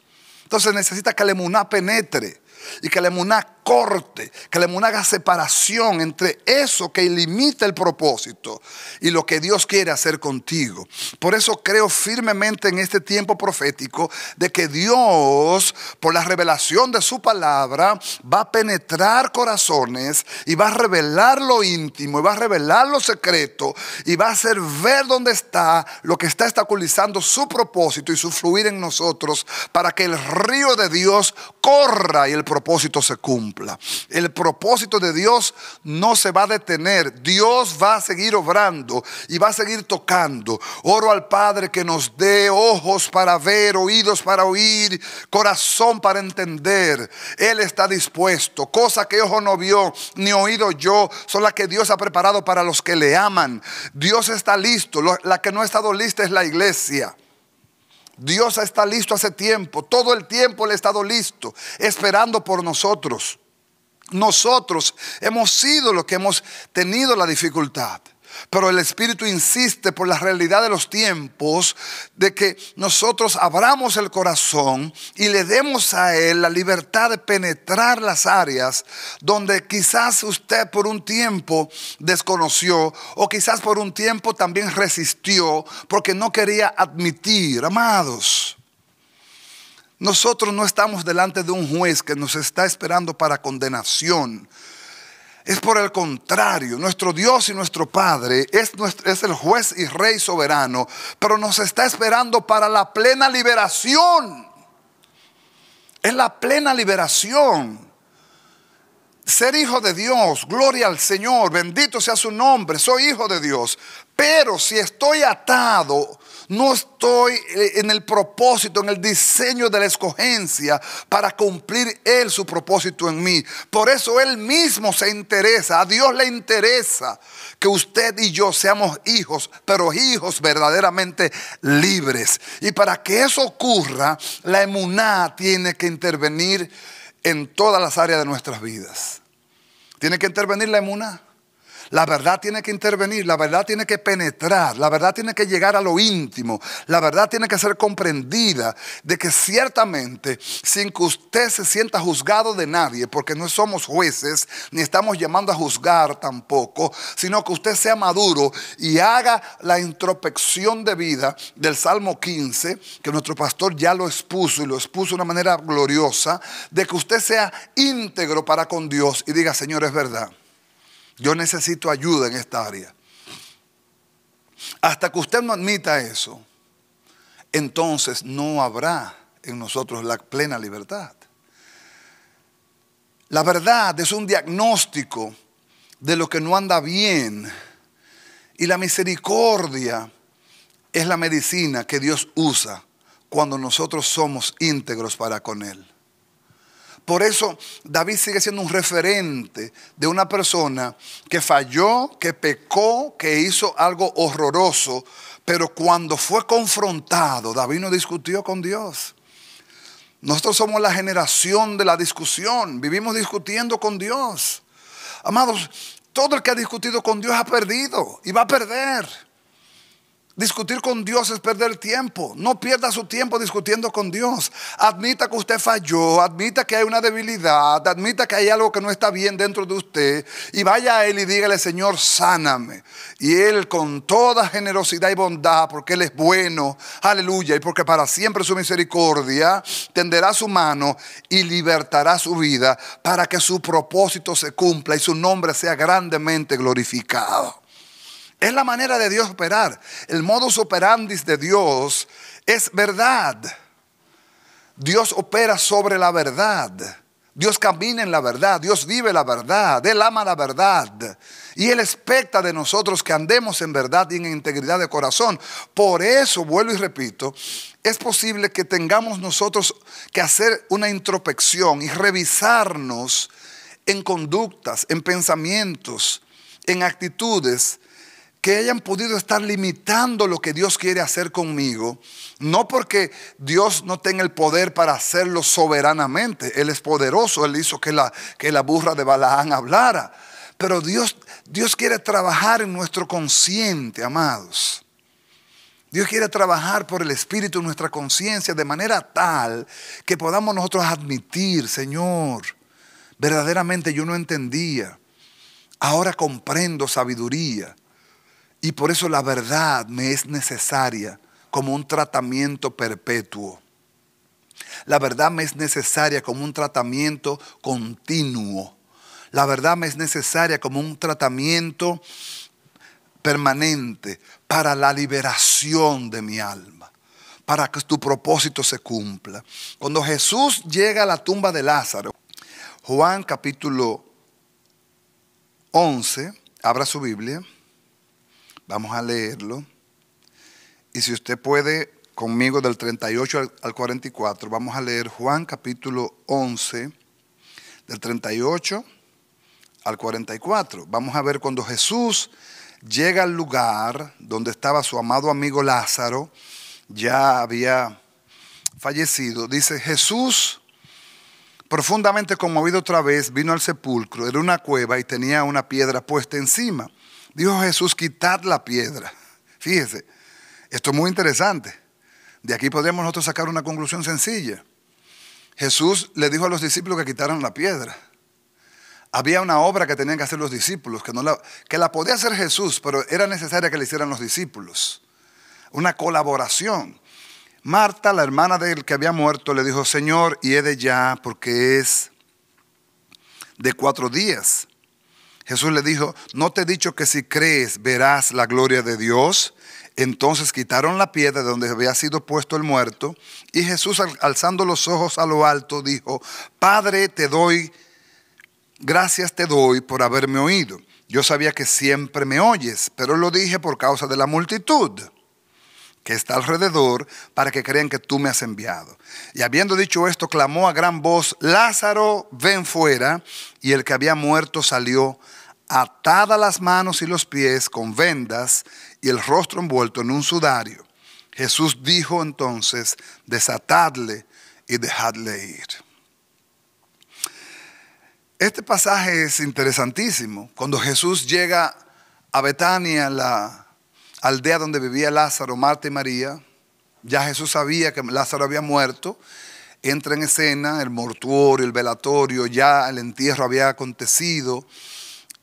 Speaker 1: Entonces necesita que la emuná penetre y que la emuná corte, que le haga separación entre eso que limita el propósito y lo que Dios quiere hacer contigo. Por eso creo firmemente en este tiempo profético de que Dios, por la revelación de su palabra, va a penetrar corazones y va a revelar lo íntimo y va a revelar lo secreto y va a hacer ver dónde está lo que está estaculizando su propósito y su fluir en nosotros para que el río de Dios corra y el propósito se cumpla. El propósito de Dios no se va a detener. Dios va a seguir obrando y va a seguir tocando. Oro al Padre que nos dé ojos para ver, oídos para oír, corazón para entender. Él está dispuesto. Cosa que ojo no vio ni oído yo son las que Dios ha preparado para los que le aman. Dios está listo. La que no ha estado lista es la iglesia. Dios está listo hace tiempo, todo el tiempo Él ha estado listo, esperando por nosotros. Nosotros hemos sido los que hemos tenido la dificultad. Pero el Espíritu insiste por la realidad de los tiempos de que nosotros abramos el corazón y le demos a Él la libertad de penetrar las áreas donde quizás usted por un tiempo desconoció o quizás por un tiempo también resistió porque no quería admitir, amados. Nosotros no estamos delante de un juez que nos está esperando para condenación. Es por el contrario, nuestro Dios y nuestro Padre es, el juez y rey soberano, pero nos está esperando para la plena liberación. Es la plena liberación. Ser hijo de Dios, gloria al Señor, bendito sea su nombre, soy hijo de Dios. Pero si estoy atado no estoy eh, en el propósito, en el diseño de la escogencia para cumplir Él su propósito en mí. Por eso Él mismo se interesa, a Dios le interesa que usted y yo seamos hijos, pero hijos verdaderamente libres. Y para que eso ocurra, la emuná tiene que intervenir en todas las áreas de nuestras vidas. Tiene que intervenir la emuná. La verdad tiene que intervenir, la verdad tiene que penetrar, la verdad tiene que llegar a lo íntimo, la verdad tiene que ser comprendida de que ciertamente, sin que usted se sienta juzgado de nadie, porque no somos jueces, ni estamos llamando a juzgar tampoco, sino que usted sea maduro y haga la introspección de vida del Salmo 15, que nuestro pastor ya lo expuso y lo expuso de una manera gloriosa, de que usted sea íntegro para con Dios y diga, Señor, es verdad. Yo necesito ayuda en esta área. Hasta que usted no admita eso, entonces no habrá en nosotros la plena libertad. La verdad es un diagnóstico de lo que no anda bien y la misericordia es la medicina que Dios usa cuando nosotros somos íntegros para con Él. Por eso David sigue siendo un referente de una persona que falló, que pecó, que hizo algo horroroso, pero cuando fue confrontado, David no discutió con Dios. Nosotros somos la generación de la discusión, vivimos discutiendo con Dios. Amados, todo el que ha discutido con Dios ha perdido y va a perder. Discutir con Dios es perder tiempo. No pierda su tiempo discutiendo con Dios. Admita que usted falló, admita que hay una debilidad, admita que hay algo que no está bien dentro de usted y vaya a Él y dígale, Señor, sáname. Y Él con toda generosidad y bondad, porque Él es bueno, aleluya, y porque para siempre su misericordia tenderá su mano y libertará su vida para que su propósito se cumpla y su nombre sea grandemente glorificado. Es la manera de Dios operar. El modus operandi de Dios es verdad. Dios opera sobre la verdad. Dios camina en la verdad. Dios vive la verdad. Él ama la verdad. Y Él expecta de nosotros que andemos en verdad y en integridad de corazón. Por eso, vuelvo y repito, es posible que tengamos nosotros que hacer una introspección y revisarnos en conductas, en pensamientos, en actitudes que hayan podido estar limitando lo que Dios quiere hacer conmigo, no porque Dios no tenga el poder para hacerlo soberanamente, Él es poderoso, Él hizo que la, que la burra de Balaán hablara, pero Dios, Dios quiere trabajar en nuestro consciente, amados. Dios quiere trabajar por el Espíritu en nuestra conciencia de manera tal que podamos nosotros admitir, Señor, verdaderamente yo no entendía, ahora comprendo sabiduría. Y por eso la verdad me es necesaria como un tratamiento perpetuo. La verdad me es necesaria como un tratamiento continuo. La verdad me es necesaria como un tratamiento permanente para la liberación de mi alma, para que tu propósito se cumpla. Cuando Jesús llega a la tumba de Lázaro, Juan capítulo 11, abra su Biblia. Vamos a leerlo. Y si usted puede, conmigo del 38 al 44, vamos a leer Juan capítulo 11, del 38 al 44. Vamos a ver cuando Jesús llega al lugar donde estaba su amado amigo Lázaro, ya había fallecido. Dice, Jesús, profundamente conmovido otra vez, vino al sepulcro, era una cueva y tenía una piedra puesta encima. Dijo Jesús, quitad la piedra. Fíjese, esto es muy interesante. De aquí podríamos nosotros sacar una conclusión sencilla. Jesús le dijo a los discípulos que quitaran la piedra. Había una obra que tenían que hacer los discípulos, que, no la, que la podía hacer Jesús, pero era necesaria que la hicieran los discípulos. Una colaboración. Marta, la hermana del que había muerto, le dijo, Señor, y he de ya, porque es de cuatro días. Jesús le dijo, no te he dicho que si crees verás la gloria de Dios. Entonces quitaron la piedra de donde había sido puesto el muerto y Jesús alzando los ojos a lo alto dijo, Padre, te doy, gracias te doy por haberme oído. Yo sabía que siempre me oyes, pero lo dije por causa de la multitud que está alrededor, para que crean que tú me has enviado. Y habiendo dicho esto, clamó a gran voz, Lázaro, ven fuera, y el que había muerto salió atada las manos y los pies con vendas y el rostro envuelto en un sudario. Jesús dijo entonces, desatadle y dejadle ir. Este pasaje es interesantísimo. Cuando Jesús llega a Betania, la aldea donde vivía Lázaro, Marta y María, ya Jesús sabía que Lázaro había muerto, entra en escena el mortuorio, el velatorio, ya el entierro había acontecido.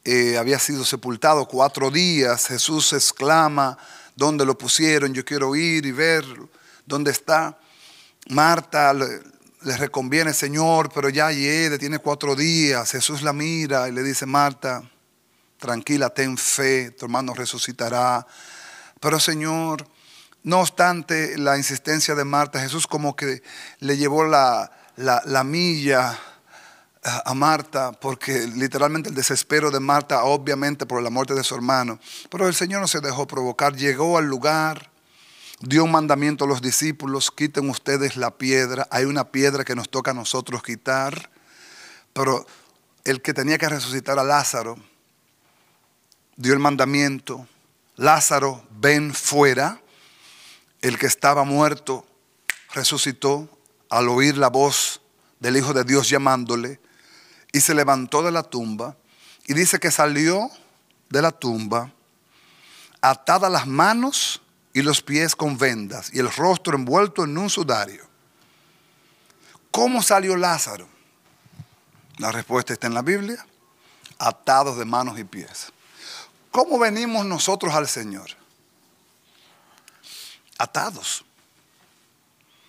Speaker 1: Eh, había sido sepultado cuatro días, Jesús exclama, ¿dónde lo pusieron? Yo quiero ir y ver ¿Dónde está? Marta le, reconviene, Señor, pero ya llegue tiene cuatro días. Jesús la mira y le dice, Marta, tranquila, ten fe, tu hermano resucitará. Pero Señor, no obstante la insistencia de Marta, Jesús como que le llevó la, la milla a Marta, porque literalmente el desespero de Marta, obviamente por la muerte de su hermano, pero el Señor no se dejó provocar, llegó al lugar, dio un mandamiento a los discípulos, quiten ustedes la piedra, hay una piedra que nos toca a nosotros quitar, pero el que tenía que resucitar a Lázaro dio el mandamiento, Lázaro, ven fuera, el que estaba muerto resucitó al oír la voz del Hijo de Dios llamándole, y se levantó de la tumba y dice que salió de la tumba atadas las manos y los pies con vendas y el rostro envuelto en un sudario. ¿Cómo salió Lázaro? La respuesta está en la Biblia, atados de manos y pies. ¿Cómo venimos nosotros al Señor? Atados.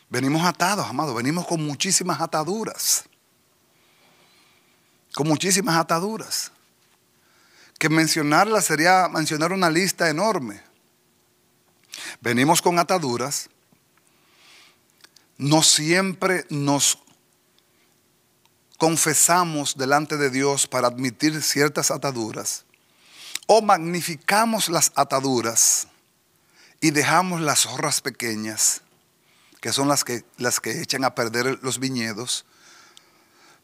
Speaker 1: Venimos atados, amados, venimos con muchísimas ataduras con muchísimas ataduras, que mencionarlas sería mencionar una lista enorme. Venimos con ataduras, no siempre nos confesamos delante de Dios para admitir ciertas ataduras, o magnificamos las ataduras y dejamos las zorras pequeñas, que son las que, las que echan a perder los viñedos.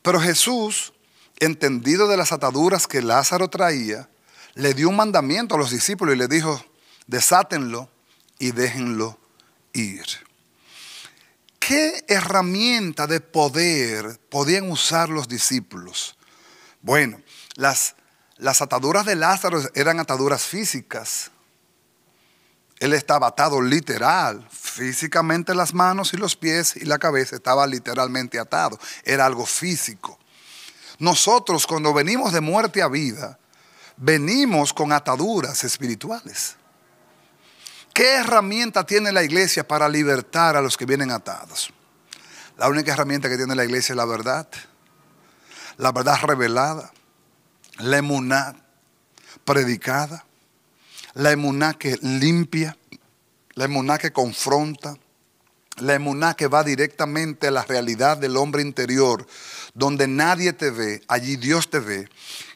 Speaker 1: Pero Jesús entendido de las ataduras que Lázaro traía, le dio un mandamiento a los discípulos y le dijo, desátenlo y déjenlo ir. ¿Qué herramienta de poder podían usar los discípulos? Bueno, las, las ataduras de Lázaro eran ataduras físicas. Él estaba atado literal, físicamente las manos y los pies y la cabeza estaba literalmente atado. Era algo físico. Nosotros cuando venimos de muerte a vida, venimos con ataduras espirituales. ¿Qué herramienta tiene la iglesia para libertar a los que vienen atados? La única herramienta que tiene la iglesia es la verdad. La verdad revelada. La emuná predicada. La emuná que limpia. La emuná que confronta. La emuná que va directamente a la realidad del hombre interior, donde nadie te ve, allí Dios te ve.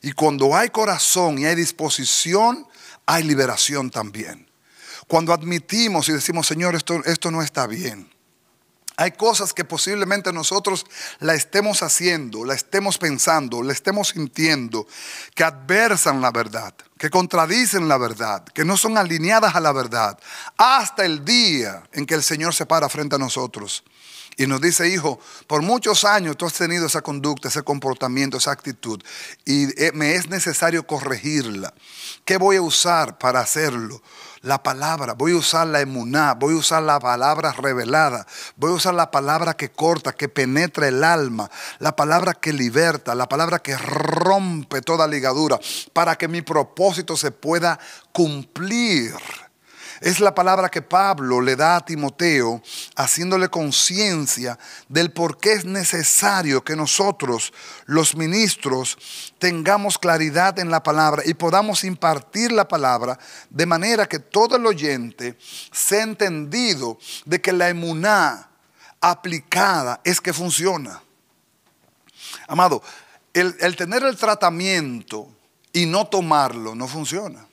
Speaker 1: Y cuando hay corazón y hay disposición, hay liberación también. Cuando admitimos y decimos, Señor, esto, esto no está bien. Hay cosas que posiblemente nosotros la estemos haciendo, la estemos pensando, la estemos sintiendo, que adversan la verdad, que contradicen la verdad, que no son alineadas a la verdad, hasta el día en que el Señor se para frente a nosotros. Y nos dice, hijo, por muchos años tú has tenido esa conducta, ese comportamiento, esa actitud, y eh, me es necesario corregirla. ¿Qué voy a usar para hacerlo? la palabra, voy a usar la emuná, voy a usar la palabra revelada, voy a usar la palabra que corta, que penetra el alma, la palabra que liberta, la palabra que rompe toda ligadura, para que mi propósito se pueda cumplir es la palabra que Pablo le da a Timoteo, haciéndole conciencia del por qué es necesario que nosotros, los ministros, tengamos claridad en la palabra y podamos impartir la palabra de manera que todo el oyente sea entendido de que la emuná aplicada es que funciona. Amado, el tener el tratamiento y no tomarlo no funciona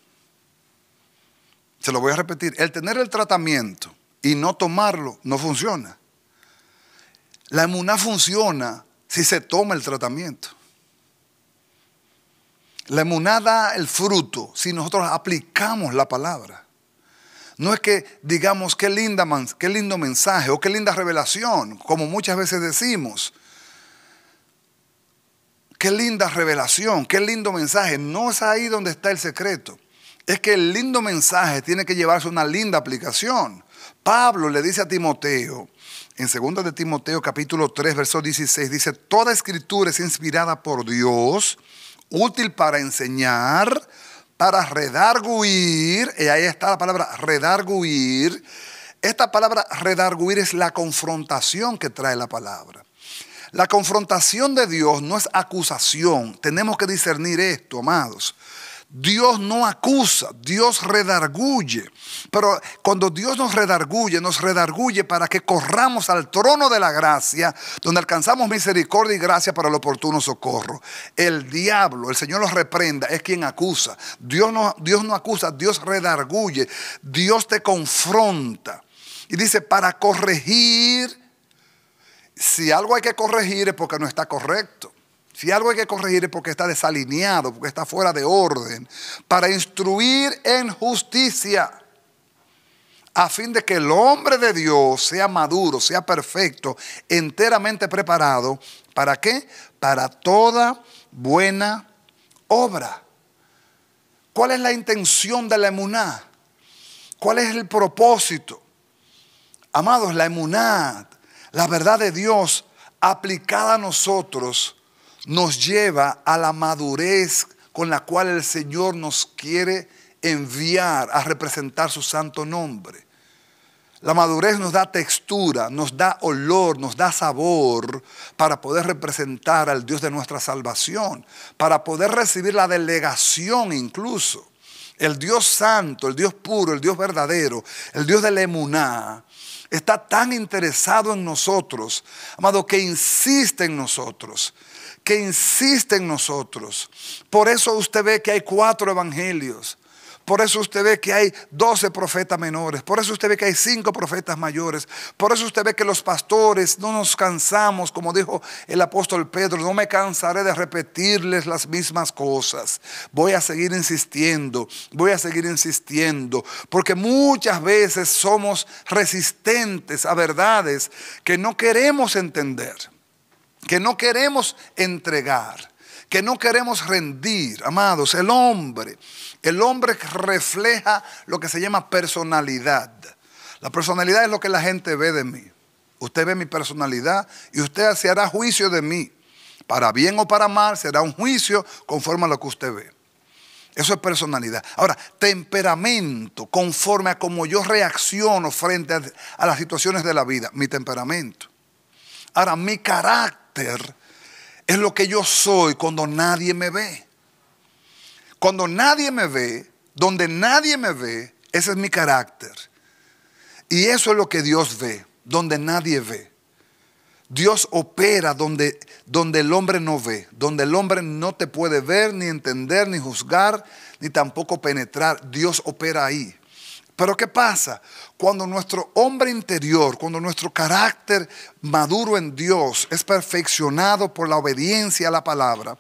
Speaker 1: se lo voy a repetir, el tener el tratamiento y no tomarlo no funciona. La emuná funciona si se toma el tratamiento. La inmunidad da el fruto si nosotros aplicamos la palabra. No es que digamos qué, linda, qué lindo mensaje o qué linda revelación, como muchas veces decimos. Qué linda revelación, qué lindo mensaje. No es ahí donde está el secreto es que el lindo mensaje tiene que llevarse una linda aplicación. Pablo le dice a Timoteo, en 2 de Timoteo capítulo 3, verso 16, dice, toda escritura es inspirada por Dios, útil para enseñar, para redarguir, y ahí está la palabra redarguir. Esta palabra redarguir es la confrontación que trae la palabra. La confrontación de Dios no es acusación. Tenemos que discernir esto, amados. Dios no acusa, Dios redarguye. Pero cuando Dios nos redarguye, nos redarguye para que corramos al trono de la gracia, donde alcanzamos misericordia y gracia para el oportuno socorro. El diablo, el Señor lo reprenda, es quien acusa. Dios no, Dios no acusa, Dios redarguye, Dios te confronta. Y dice, para corregir, si algo hay que corregir es porque no está correcto. Si algo hay que corregir es porque está desalineado, porque está fuera de orden, para instruir en justicia, a fin de que el hombre de Dios sea maduro, sea perfecto, enteramente preparado, ¿para qué? Para toda buena obra. ¿Cuál es la intención de la emuná? ¿Cuál es el propósito? Amados, la emuná, la verdad de Dios aplicada a nosotros, nos lleva a la madurez con la cual el Señor nos quiere enviar a representar su santo nombre. La madurez nos da textura, nos da olor, nos da sabor para poder representar al Dios de nuestra salvación, para poder recibir la delegación incluso. El Dios santo, el Dios puro, el Dios verdadero, el Dios de Lemuná, está tan interesado en nosotros, amado, que insiste en nosotros que insiste en nosotros. Por eso usted ve que hay cuatro evangelios. Por eso usted ve que hay doce profetas menores. Por eso usted ve que hay cinco profetas mayores. Por eso usted ve que los pastores no nos cansamos, como dijo el apóstol Pedro, no me cansaré de repetirles las mismas cosas. Voy a seguir insistiendo, voy a seguir insistiendo, porque muchas veces somos resistentes a verdades que no queremos entender que no queremos entregar, que no queremos rendir. Amados, el hombre, el hombre refleja lo que se llama personalidad. La personalidad es lo que la gente ve de mí. Usted ve mi personalidad y usted se hará juicio de mí. Para bien o para mal, será un juicio conforme a lo que usted ve. Eso es personalidad. Ahora, temperamento, conforme a cómo yo reacciono frente a las situaciones de la vida, mi temperamento. Ahora, mi carácter es lo que yo soy cuando nadie me ve. Cuando nadie me ve, donde nadie me ve, ese es mi carácter. Y eso es lo que Dios ve, donde nadie ve. Dios opera donde, donde el hombre no ve, donde el hombre no te puede ver, ni entender, ni juzgar, ni tampoco penetrar. Dios opera ahí. Pero ¿qué pasa? Cuando nuestro hombre interior, cuando nuestro carácter maduro en Dios es perfeccionado por la obediencia a la palabra,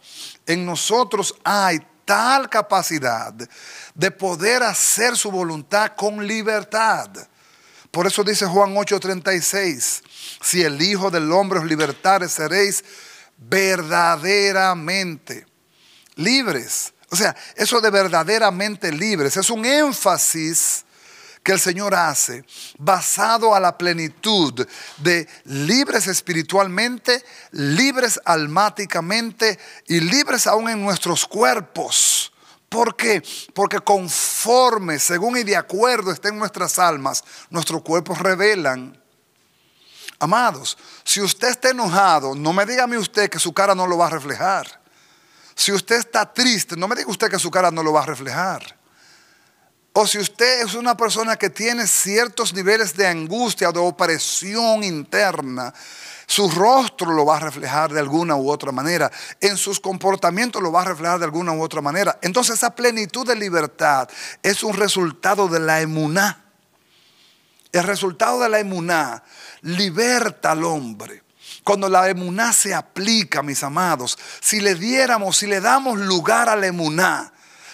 Speaker 1: en nosotros hay tal capacidad de poder hacer su voluntad con libertad. Por eso dice Juan 8:36, si el Hijo del Hombre os libertare, seréis verdaderamente libres. O sea, eso de verdaderamente libres es un énfasis que el Señor hace basado a la plenitud de libres espiritualmente, libres almáticamente y libres aún en nuestros cuerpos. ¿Por qué? Porque conforme, según y de acuerdo estén nuestras almas, nuestros cuerpos revelan. Amados, si usted está enojado, no me diga usted que su cara no lo va a reflejar. Si usted está triste, no me diga usted que su cara no lo va a reflejar. O si usted es una persona que tiene ciertos niveles de angustia, de opresión interna, su rostro lo va a reflejar de alguna u otra manera, en sus comportamientos lo va a reflejar de alguna u otra manera. Entonces esa plenitud de libertad es un resultado de la emuná. El resultado de la emuná liberta al hombre. Cuando la emuná se aplica, mis amados, si le diéramos, si le damos lugar a la emuná,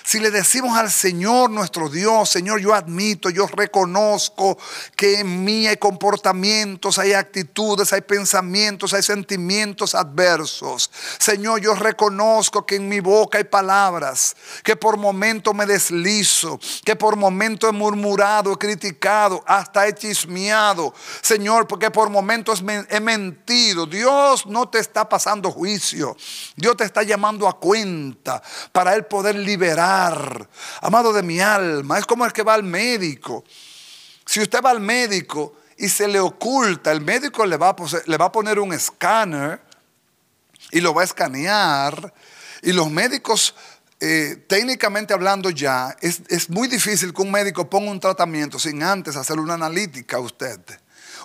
Speaker 1: si le decimos al Señor nuestro Dios, Señor, yo admito, yo reconozco que en mí hay comportamientos, hay actitudes, hay pensamientos, hay sentimientos adversos. Señor, yo reconozco que en mi boca hay palabras, que por momento me deslizo, que por momento he murmurado, he criticado, hasta he chismeado. Señor, porque por momentos he mentido. Dios no te está pasando juicio. Dios te está llamando a cuenta para Él poder liberar Amado de mi alma, es como el que va al médico. Si usted va al médico y se le oculta, el médico le va a, le va a poner un escáner y lo va a escanear. Y los médicos, eh, técnicamente hablando ya, es, es muy difícil que un médico ponga un tratamiento sin antes hacer una analítica a usted.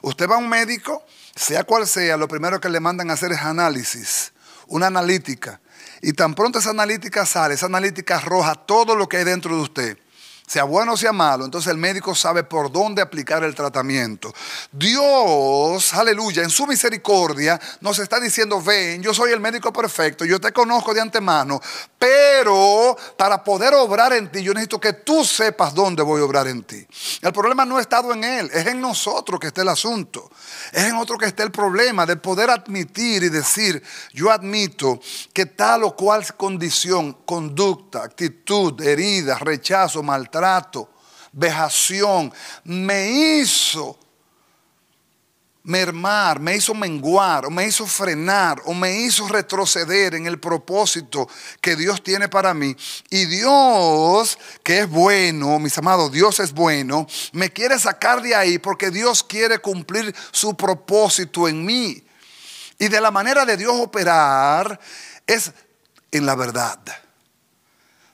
Speaker 1: Usted va a un médico, sea cual sea, lo primero que le mandan a hacer es análisis, una analítica. Y tan pronto esa analítica sale, esa analítica arroja todo lo que hay dentro de usted sea bueno o sea malo, entonces el médico sabe por dónde aplicar el tratamiento. Dios, aleluya, en su misericordia nos está diciendo, ven, yo soy el médico perfecto, yo te conozco de antemano, pero para poder obrar en ti, yo necesito que tú sepas dónde voy a obrar en ti. El problema no ha estado en él, es en nosotros que está el asunto, es en otro que está el problema de poder admitir y decir, yo admito que tal o cual condición, conducta, actitud, herida, rechazo, maltrato, trato vejación, me hizo mermar, me hizo menguar, o me hizo frenar, o me hizo retroceder en el propósito que Dios tiene para mí. Y Dios, que es bueno, mis amados, Dios es bueno, me quiere sacar de ahí porque Dios quiere cumplir su propósito en mí. Y de la manera de Dios operar es en la verdad.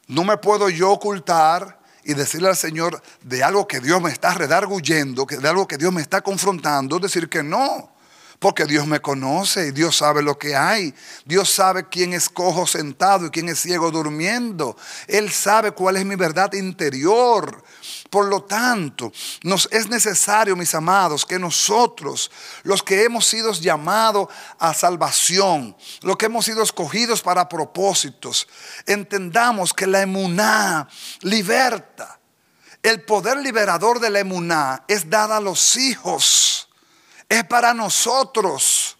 Speaker 1: No me puedo yo ocultar, y decirle al Señor de algo que Dios me está redarguyendo, de algo que Dios me está confrontando, decir que no. Porque Dios me conoce y Dios sabe lo que hay. Dios sabe quién es cojo sentado y quién es ciego durmiendo. Él sabe cuál es mi verdad interior. Por lo tanto, nos es necesario, mis amados, que nosotros, los que hemos sido llamados a salvación, los que hemos sido escogidos para propósitos, entendamos que la emuná liberta. El poder liberador de la emuná es dada a los hijos. Es para nosotros.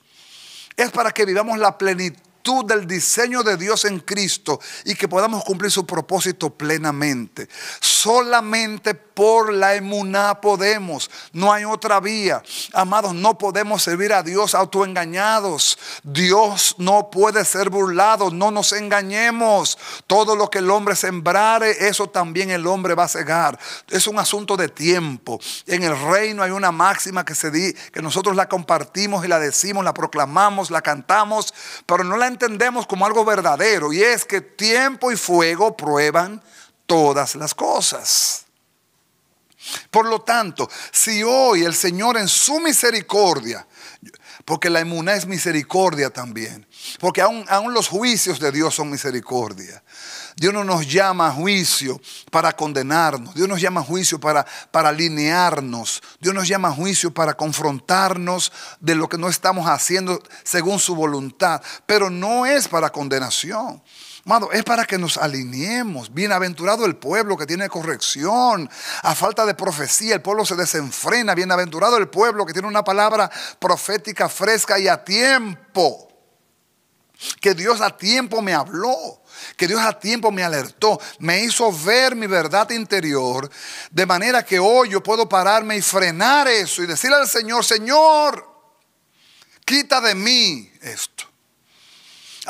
Speaker 1: Es para que vivamos la plenitud del diseño de Dios en Cristo y que podamos cumplir su propósito plenamente. Solamente por la emuná podemos. No hay otra vía. Amados, no podemos servir a Dios autoengañados. Dios no puede ser burlado. No nos engañemos. Todo lo que el hombre sembrare, eso también el hombre va a cegar. Es un asunto de tiempo. En el reino hay una máxima que, se que nosotros la compartimos y la decimos, la proclamamos, la cantamos, pero no la entendemos como algo verdadero. Y es que tiempo y fuego prueban todas las cosas. Por lo tanto, si hoy el Señor en su misericordia, porque la inmunidad es misericordia también, porque aún, los juicios de Dios son misericordia. Dios no nos llama a juicio para condenarnos. Dios nos llama a juicio para, para alinearnos. Dios nos llama a juicio para confrontarnos de lo que no estamos haciendo según su voluntad. Pero no es para condenación. Amado, es para que nos alineemos. Bienaventurado el pueblo que tiene corrección. A falta de profecía, el pueblo se desenfrena. Bienaventurado el pueblo que tiene una palabra profética fresca y a tiempo. Que Dios a tiempo me habló. Que Dios a tiempo me alertó. Me hizo ver mi verdad interior. De manera que hoy yo puedo pararme y frenar eso y decirle al Señor, Señor, quita de mí esto.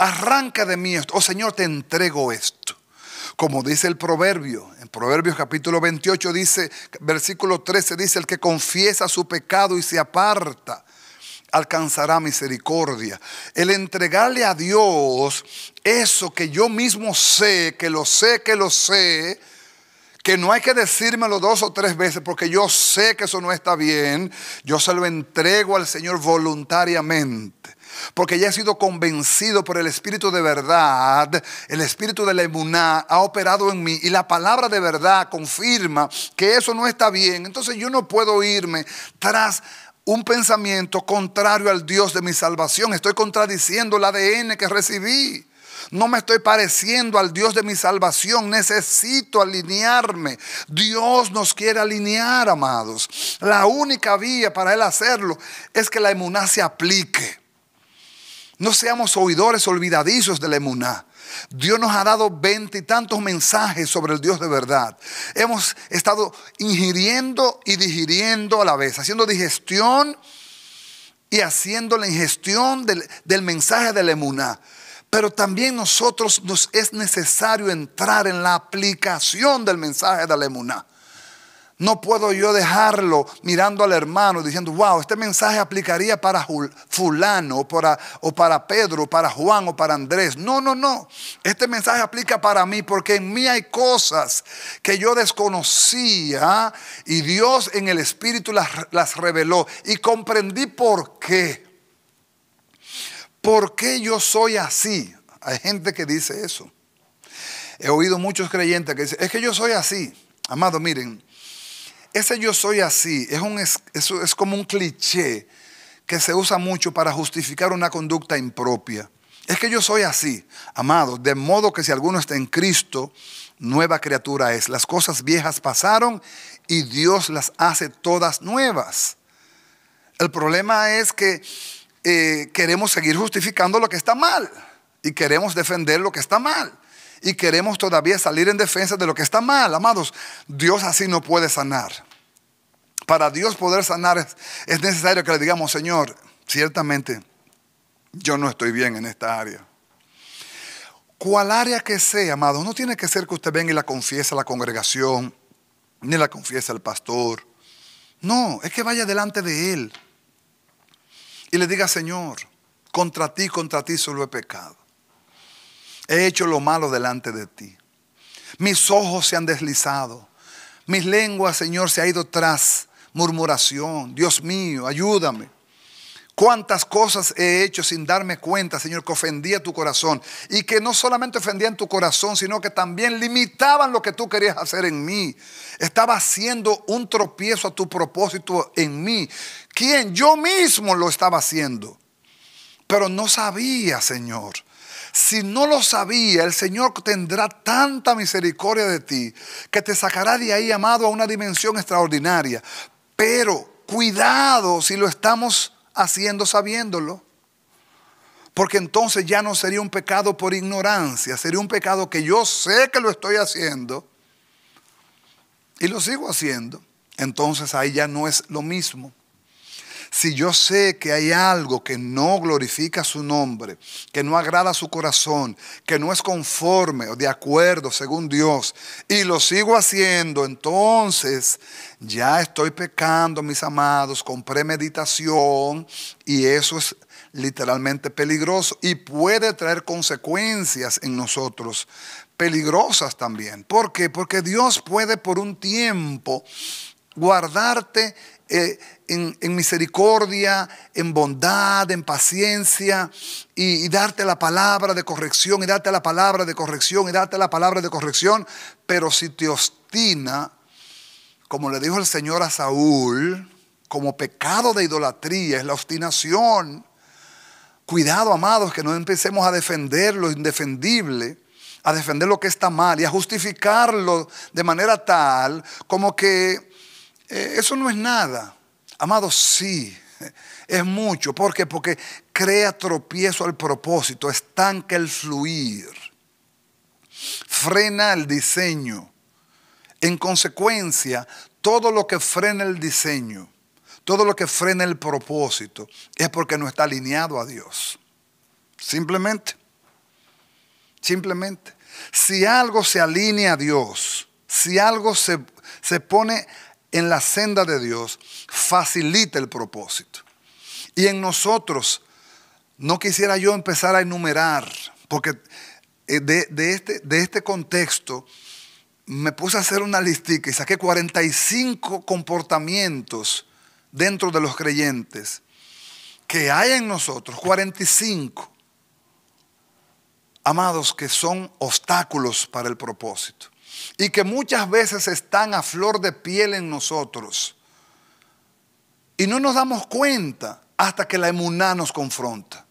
Speaker 1: Arranca de mí esto. Oh Señor, te entrego esto. Como dice el proverbio, en Proverbios capítulo 28 dice, versículo 13 dice, el que confiesa su pecado y se aparta, alcanzará misericordia. El entregarle a Dios eso que yo mismo sé, que lo sé, que lo sé, que no hay que decírmelo dos o tres veces porque yo sé que eso no está bien, yo se lo entrego al Señor voluntariamente porque ya he sido convencido por el Espíritu de verdad, el Espíritu de la emuná ha operado en mí y la palabra de verdad confirma que eso no está bien. Entonces yo no puedo irme tras un pensamiento contrario al Dios de mi salvación. Estoy contradiciendo el ADN que recibí. No me estoy pareciendo al Dios de mi salvación. Necesito alinearme. Dios nos quiere alinear, amados. La única vía para Él hacerlo es que la emuná se aplique. No seamos oidores olvidadizos de Lemuna. Dios nos ha dado tantos mensajes sobre el Dios de verdad. Hemos estado ingiriendo y digiriendo a la vez, haciendo digestión y haciendo la ingestión del, mensaje de Lemuna, Pero también nosotros nos es necesario entrar en la aplicación del mensaje de la emuná. No puedo yo dejarlo mirando al hermano diciendo, wow, este mensaje aplicaría para fulano o para, Pedro, o para Juan o para Andrés. No, no, no. Este mensaje aplica para mí porque en mí hay cosas que yo desconocía y Dios en el Espíritu las, las reveló y comprendí por qué. ¿Por qué yo soy así? Hay gente que dice eso. He oído muchos creyentes que dicen, es que yo soy así. Amado, miren. Ese yo soy así es, un, es, es como un cliché que se usa mucho para justificar una conducta impropia. Es que yo soy así, amado, de modo que si alguno está en Cristo, nueva criatura es. Las cosas viejas pasaron y Dios las hace todas nuevas. El problema es que eh, queremos seguir justificando lo que está mal y queremos defender lo que está mal y queremos todavía salir en defensa de lo que está mal, amados. Dios así no puede sanar. Para Dios poder sanar es necesario que le digamos, Señor, ciertamente yo no estoy bien en esta área. Cual área que sea, amados, no tiene que ser que usted venga y la confiese a la congregación, ni la confiese al pastor. No, es que vaya delante de Él y le diga, Señor, contra ti, contra ti solo he pecado. He hecho lo malo delante de ti. Mis ojos se han deslizado. Mis lenguas, Señor, se ha ido tras murmuración. Dios mío, ayúdame. Cuántas cosas he hecho sin darme cuenta, Señor, que ofendía tu corazón. Y que no solamente ofendían tu corazón, sino que también limitaban lo que tú querías hacer en mí. Estaba haciendo un tropiezo a tu propósito en mí. ¿Quién? Yo mismo lo estaba haciendo. Pero no sabía, Señor. Si no lo sabía, el Señor tendrá tanta misericordia de ti que te sacará de ahí, amado, a una dimensión extraordinaria. Pero cuidado si lo estamos haciendo sabiéndolo. Porque entonces ya no sería un pecado por ignorancia, sería un pecado que yo sé que lo estoy haciendo y lo sigo haciendo. Entonces ahí ya no es lo mismo si yo sé que hay algo que no glorifica su nombre, que no agrada su corazón, que no es conforme o de acuerdo según Dios, y lo sigo haciendo, entonces ya estoy pecando, mis amados, con premeditación, y eso es literalmente peligroso y puede traer consecuencias en nosotros, peligrosas también. ¿Por qué? Porque Dios puede por un tiempo guardarte. Eh, en, misericordia, en bondad, en paciencia, y, darte la palabra de corrección, y darte la palabra de corrección, y darte la palabra de corrección. Pero si te obstina, como le dijo el Señor a Saúl, como pecado de idolatría es la obstinación. Cuidado, amados, que no empecemos a defender lo indefendible a defender lo que está mal y a justificarlo de manera tal como que eh, eso no es nada. Amado, sí, es mucho. ¿Por qué? Porque crea tropiezo al propósito, estanca el fluir, frena el diseño. En consecuencia, todo lo que frena el diseño, todo lo que frena el propósito, es porque no está alineado a Dios. Simplemente. Simplemente. Si algo se alinea a Dios, si algo se, se pone en la senda de Dios facilita el propósito. Y en nosotros, no quisiera yo empezar a enumerar, porque eh, de, este, de este contexto me puse a hacer una listica y saqué 45 comportamientos dentro de los creyentes que hay en nosotros, 45, amados, que son obstáculos para el propósito y que muchas veces están a flor de piel en nosotros. Y no nos damos cuenta hasta que la emuná nos confronta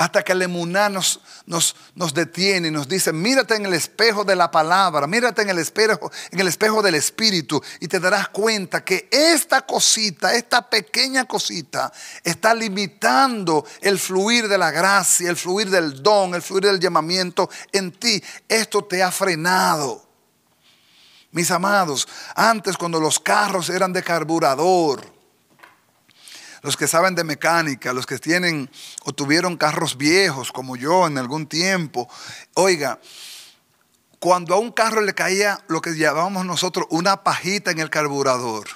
Speaker 1: hasta que el emuná nos, nos, nos detiene y nos dice, mírate en el espejo de la palabra, mírate en el espejo, en el espejo del espíritu y te darás cuenta que esta cosita, esta pequeña cosita está limitando el fluir de la gracia, el fluir del don, el fluir del llamamiento en ti. Esto te ha frenado. Mis amados, antes cuando los carros eran de carburador, los que saben de mecánica, los que tienen o tuvieron carros viejos como yo en algún tiempo. Oiga, cuando a un carro le caía lo que llamábamos nosotros una pajita en el carburador.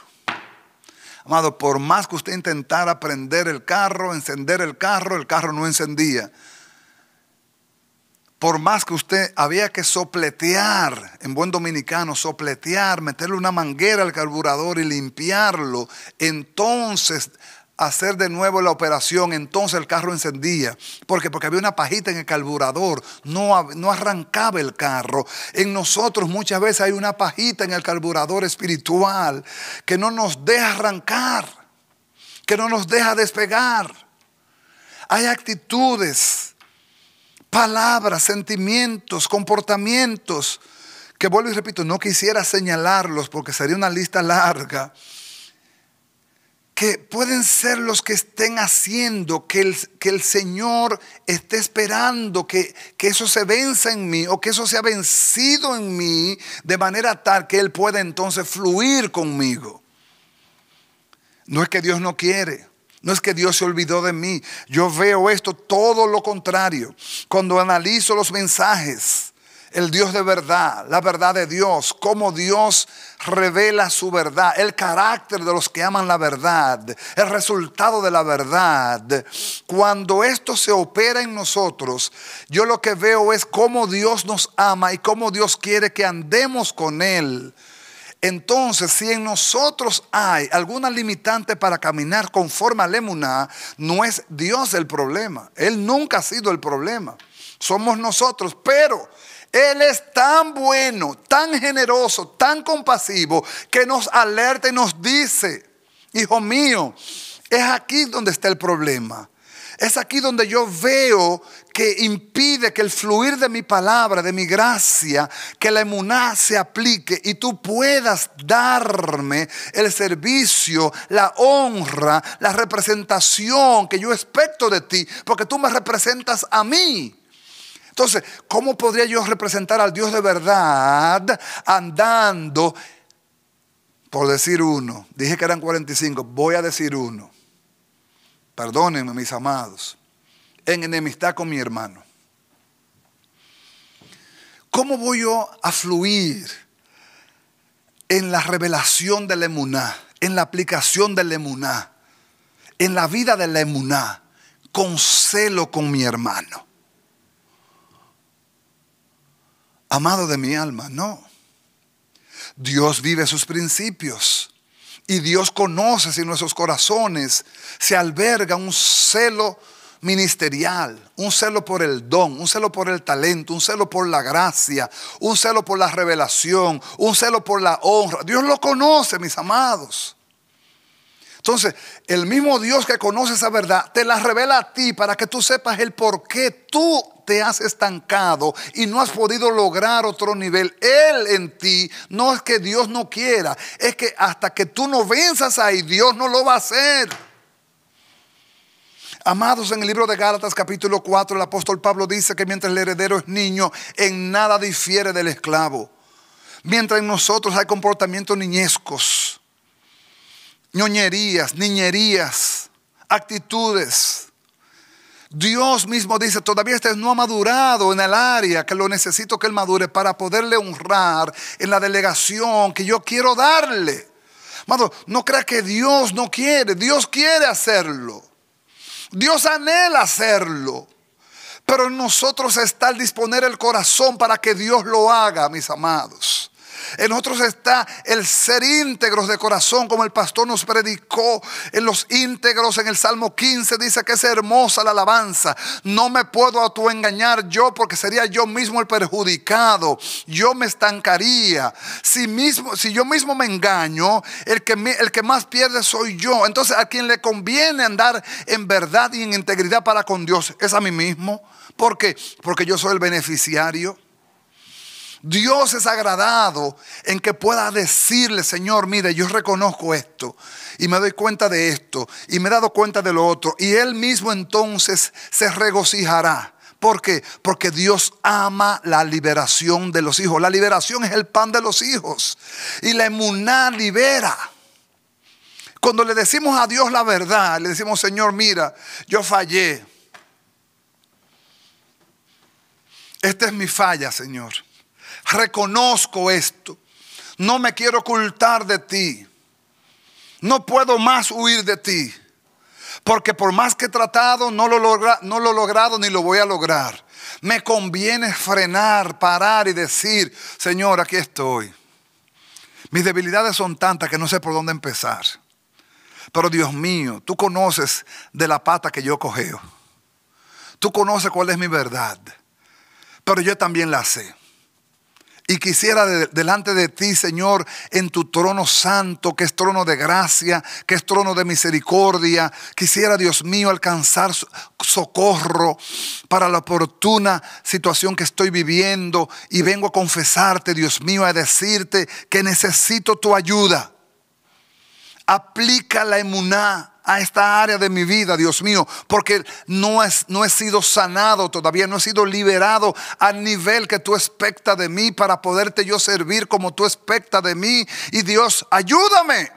Speaker 1: Amado, por más que usted intentara prender el carro, encender el carro, el carro no encendía. Por más que usted había que sopletear, en buen dominicano, sopletear, meterle una manguera al carburador y limpiarlo, entonces hacer de nuevo la operación, entonces el carro encendía. ¿Por qué? Porque había una pajita en el carburador, no, no arrancaba el carro. En nosotros muchas veces hay una pajita en el carburador espiritual que no nos deja arrancar, que no nos deja despegar. Hay actitudes, palabras, sentimientos, comportamientos, que vuelvo y repito, no quisiera señalarlos porque sería una lista larga que pueden ser los que estén haciendo que el, que el Señor esté esperando que, que, eso se venza en mí o que eso sea vencido en mí de manera tal que Él pueda entonces fluir conmigo. No es que Dios no quiere. No es que Dios se olvidó de mí. Yo veo esto todo lo contrario. Cuando analizo los mensajes, el Dios de verdad, la verdad de Dios, cómo Dios revela su verdad, el carácter de los que aman la verdad, el resultado de la verdad. Cuando esto se opera en nosotros, yo lo que veo es cómo Dios nos ama y cómo Dios quiere que andemos con Él. Entonces, si en nosotros hay alguna limitante para caminar conforme a Lemuná, no es Dios el problema. Él nunca ha sido el problema. Somos nosotros, pero él es tan bueno, tan generoso, tan compasivo, que nos alerta y nos dice, hijo mío, es aquí donde está el problema. Es aquí donde yo veo que impide que el fluir de mi palabra, de mi gracia, que la emuná se aplique y tú puedas darme el servicio, la honra, la representación que yo espero de ti, porque tú me representas a mí. Entonces, ¿cómo podría yo representar al Dios de verdad andando, por decir uno? Dije que eran 45, voy a decir uno. Perdónenme, mis amados, en enemistad con mi hermano. ¿Cómo voy yo a fluir en la revelación del emuná, en la aplicación del emuná, en la vida del emuná, con celo con mi hermano? amado de mi alma. No. Dios vive sus principios. Y Dios conoce si en nuestros corazones se alberga un celo ministerial, un celo por el don, un celo por el talento, un celo por la gracia, un celo por la revelación, un celo por la honra. Dios lo conoce, mis amados. Entonces, el mismo Dios que conoce esa verdad, te la revela a ti para que tú sepas el por qué tú te has estancado y no has podido lograr otro nivel. Él en ti no es que Dios no quiera, es que hasta que tú no venzas ahí, Dios no lo va a hacer. Amados, en el libro de Gálatas capítulo 4, el apóstol Pablo dice que mientras el heredero es niño, en nada difiere del esclavo. Mientras en nosotros hay comportamientos niñescos ñoñerías, niñerías, actitudes. Dios mismo dice, todavía este no ha madurado en el área que lo necesito que él madure para poderle honrar en la delegación que yo quiero darle. no crea que Dios no quiere, Dios quiere hacerlo. Dios anhela hacerlo. Pero en nosotros está el disponer el corazón para que Dios lo haga, mis amados. En nosotros está el ser íntegros de corazón, como el pastor nos predicó. En los íntegros, en el Salmo 15, dice que es hermosa la alabanza. No me puedo a engañar yo porque sería yo mismo el perjudicado. Yo me estancaría. Si, mismo, si yo mismo me engaño, el que, el que más pierde soy yo. Entonces, a quien le conviene andar en verdad y en integridad para con Dios es a mí mismo. ¿Por qué? Porque yo soy el beneficiario. Dios es agradado en que pueda decirle, Señor, mire, yo reconozco esto y me doy cuenta de esto y me he dado cuenta de lo otro. Y Él mismo entonces se regocijará. ¿Por qué? Porque Dios ama la liberación de los hijos. La liberación es el pan de los hijos. Y la emuná libera. Cuando le decimos a Dios la verdad, le decimos, Señor, mira, yo fallé. Esta es mi falla, Señor reconozco esto. No me quiero ocultar de ti. No puedo más huir de ti. Porque por más que he tratado, no lo, he logrado ni lo voy a lograr. Me conviene frenar, parar y decir, Señor, aquí estoy. Mis debilidades son tantas que no sé por dónde empezar. Pero Dios mío, tú conoces de la pata que yo cogeo. Tú conoces cuál es mi verdad. Pero yo también la sé. Y quisiera delante de ti, Señor, en tu trono santo, que es trono de gracia, que es trono de misericordia, quisiera, Dios mío, alcanzar socorro para la oportuna situación que estoy viviendo. Y vengo a confesarte, Dios mío, a decirte que necesito tu ayuda. Aplica la emuná a esta área de mi vida, Dios mío, porque no, es, no he sido sanado todavía, no he sido liberado al nivel que tú expectas de mí para poderte yo servir como tú expectas de mí. Y Dios, ayúdame.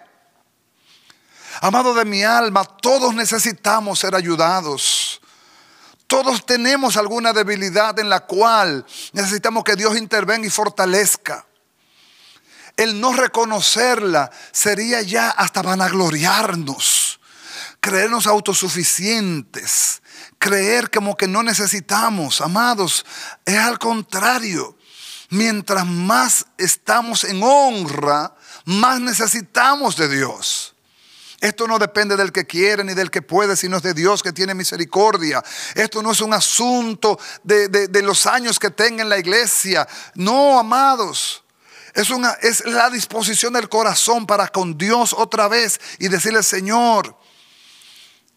Speaker 1: Amado de mi alma, todos necesitamos ser ayudados. Todos tenemos alguna debilidad en la cual necesitamos que Dios intervenga y fortalezca. El no reconocerla sería ya hasta vanagloriarnos, creernos autosuficientes, creer como que no necesitamos, amados. Es al contrario. Mientras más estamos en honra, más necesitamos de Dios. Esto no depende del que quiere ni del que puede, sino es de Dios que tiene misericordia. Esto no es un asunto de, de los años que tenga en la iglesia. No, amados. Es, una, es la disposición del corazón para con Dios otra vez y decirle, Señor,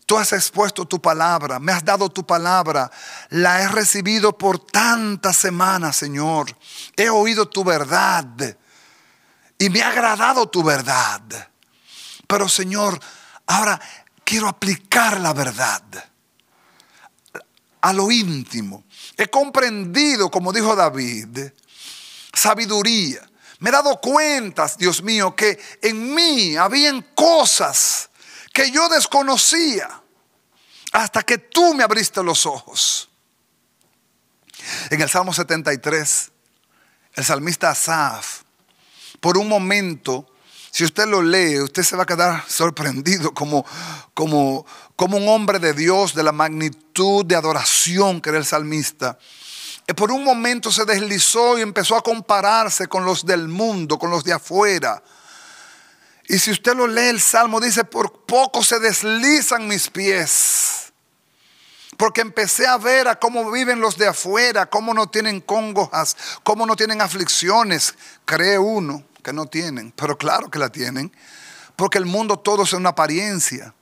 Speaker 1: tú has expuesto tu palabra, me has dado tu palabra, la he recibido por tantas semanas, Señor. He oído tu verdad y me ha agradado tu verdad. Pero, Señor, ahora quiero aplicar la verdad a lo íntimo. He comprendido, como dijo David, sabiduría. Me he dado cuenta, Dios mío, que en mí habían cosas que yo desconocía hasta que tú me abriste los ojos. En el Salmo 73, el salmista Asaf, por un momento, si usted lo lee, usted se va a quedar sorprendido como, como, como un hombre de Dios, de la magnitud de adoración que era el salmista por un momento se deslizó y empezó a compararse con los del mundo, con los de afuera. Y si usted lo lee, el Salmo dice, por poco se deslizan mis pies. Porque empecé a ver a cómo viven los de afuera, cómo no tienen congojas, cómo no tienen aflicciones. Cree uno que no tienen, pero claro que la tienen. Porque el mundo todo es una apariencia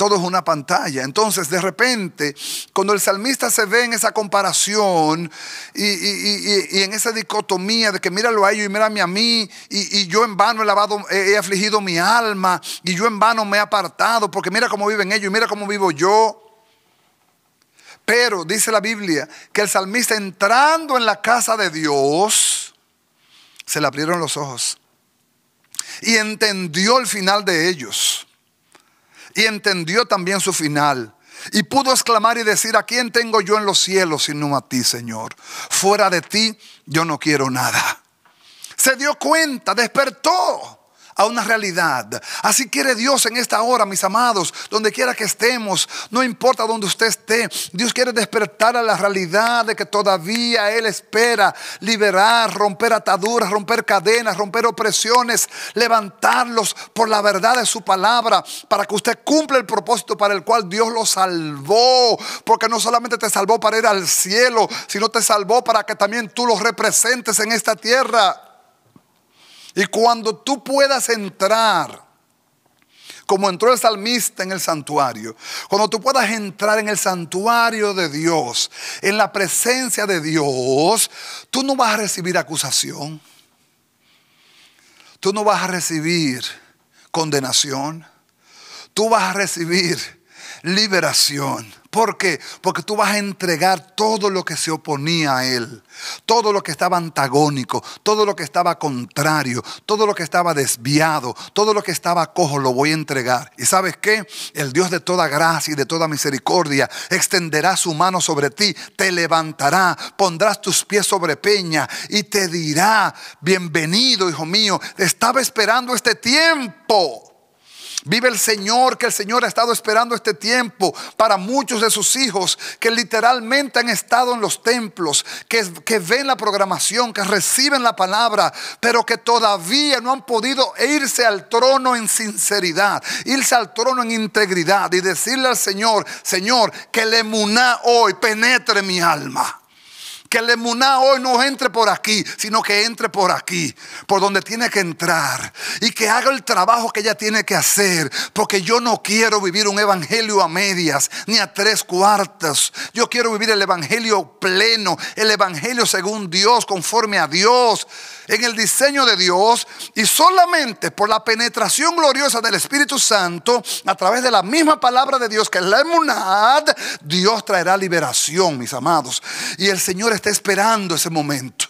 Speaker 1: todo es una pantalla. Entonces, de repente, cuando el salmista se ve en esa comparación y, en esa dicotomía de que míralo a ellos y mírame a mí, y, yo en vano he, lavado, he afligido mi alma, y yo en vano me he apartado, porque mira cómo viven ellos y mira cómo vivo yo. Pero dice la Biblia que el salmista entrando en la casa de Dios, se le abrieron los ojos y entendió el final de ellos y entendió también su final. Y pudo exclamar y decir, ¿a quién tengo yo en los cielos sino a ti, Señor? Fuera de ti yo no quiero nada. Se dio cuenta, despertó a una realidad. Así quiere Dios en esta hora, mis amados, donde quiera que estemos, no importa donde usted esté, Dios quiere despertar a la realidad de que todavía Él espera liberar, romper ataduras, romper cadenas, romper opresiones, levantarlos por la verdad de su palabra, para que usted cumpla el propósito para el cual Dios lo salvó, porque no solamente te salvó para ir al cielo, sino te salvó para que también tú los representes en esta tierra. Y cuando tú puedas entrar, como entró el salmista en el santuario, cuando tú puedas entrar en el santuario de Dios, en la presencia de Dios, tú no vas a recibir acusación, tú no vas a recibir condenación, tú vas a recibir liberación. ¿Por Porque tú vas a entregar todo lo que se oponía a él, todo lo que estaba antagónico, todo lo que estaba contrario, todo lo que estaba desviado, todo lo que estaba cojo, lo voy a entregar. ¿Y sabes qué? El Dios de toda gracia y de toda misericordia extenderá su mano sobre ti, te levantará, pondrás tus pies sobre peña y te dirá, bienvenido hijo mío, estaba esperando este tiempo. Vive el Señor, que el Señor ha estado esperando este tiempo para muchos de sus hijos que literalmente han estado en los templos, que, ven la programación, que reciben la palabra, pero que todavía no han podido irse al trono en sinceridad, irse al trono en integridad y decirle al Señor, Señor, que el emuná hoy penetre mi alma. Que el emuná hoy no entre por aquí, sino que entre por aquí, por donde tiene que entrar. Y que haga el trabajo que ella tiene que hacer. Porque yo no quiero vivir un evangelio a medias, ni a tres cuartas. Yo quiero vivir el evangelio pleno, el evangelio según Dios, conforme a Dios en el diseño de Dios y solamente por la penetración gloriosa del Espíritu Santo a través de la misma palabra de Dios que es la emunad, Dios traerá liberación, mis amados. Y el Señor está esperando ese momento.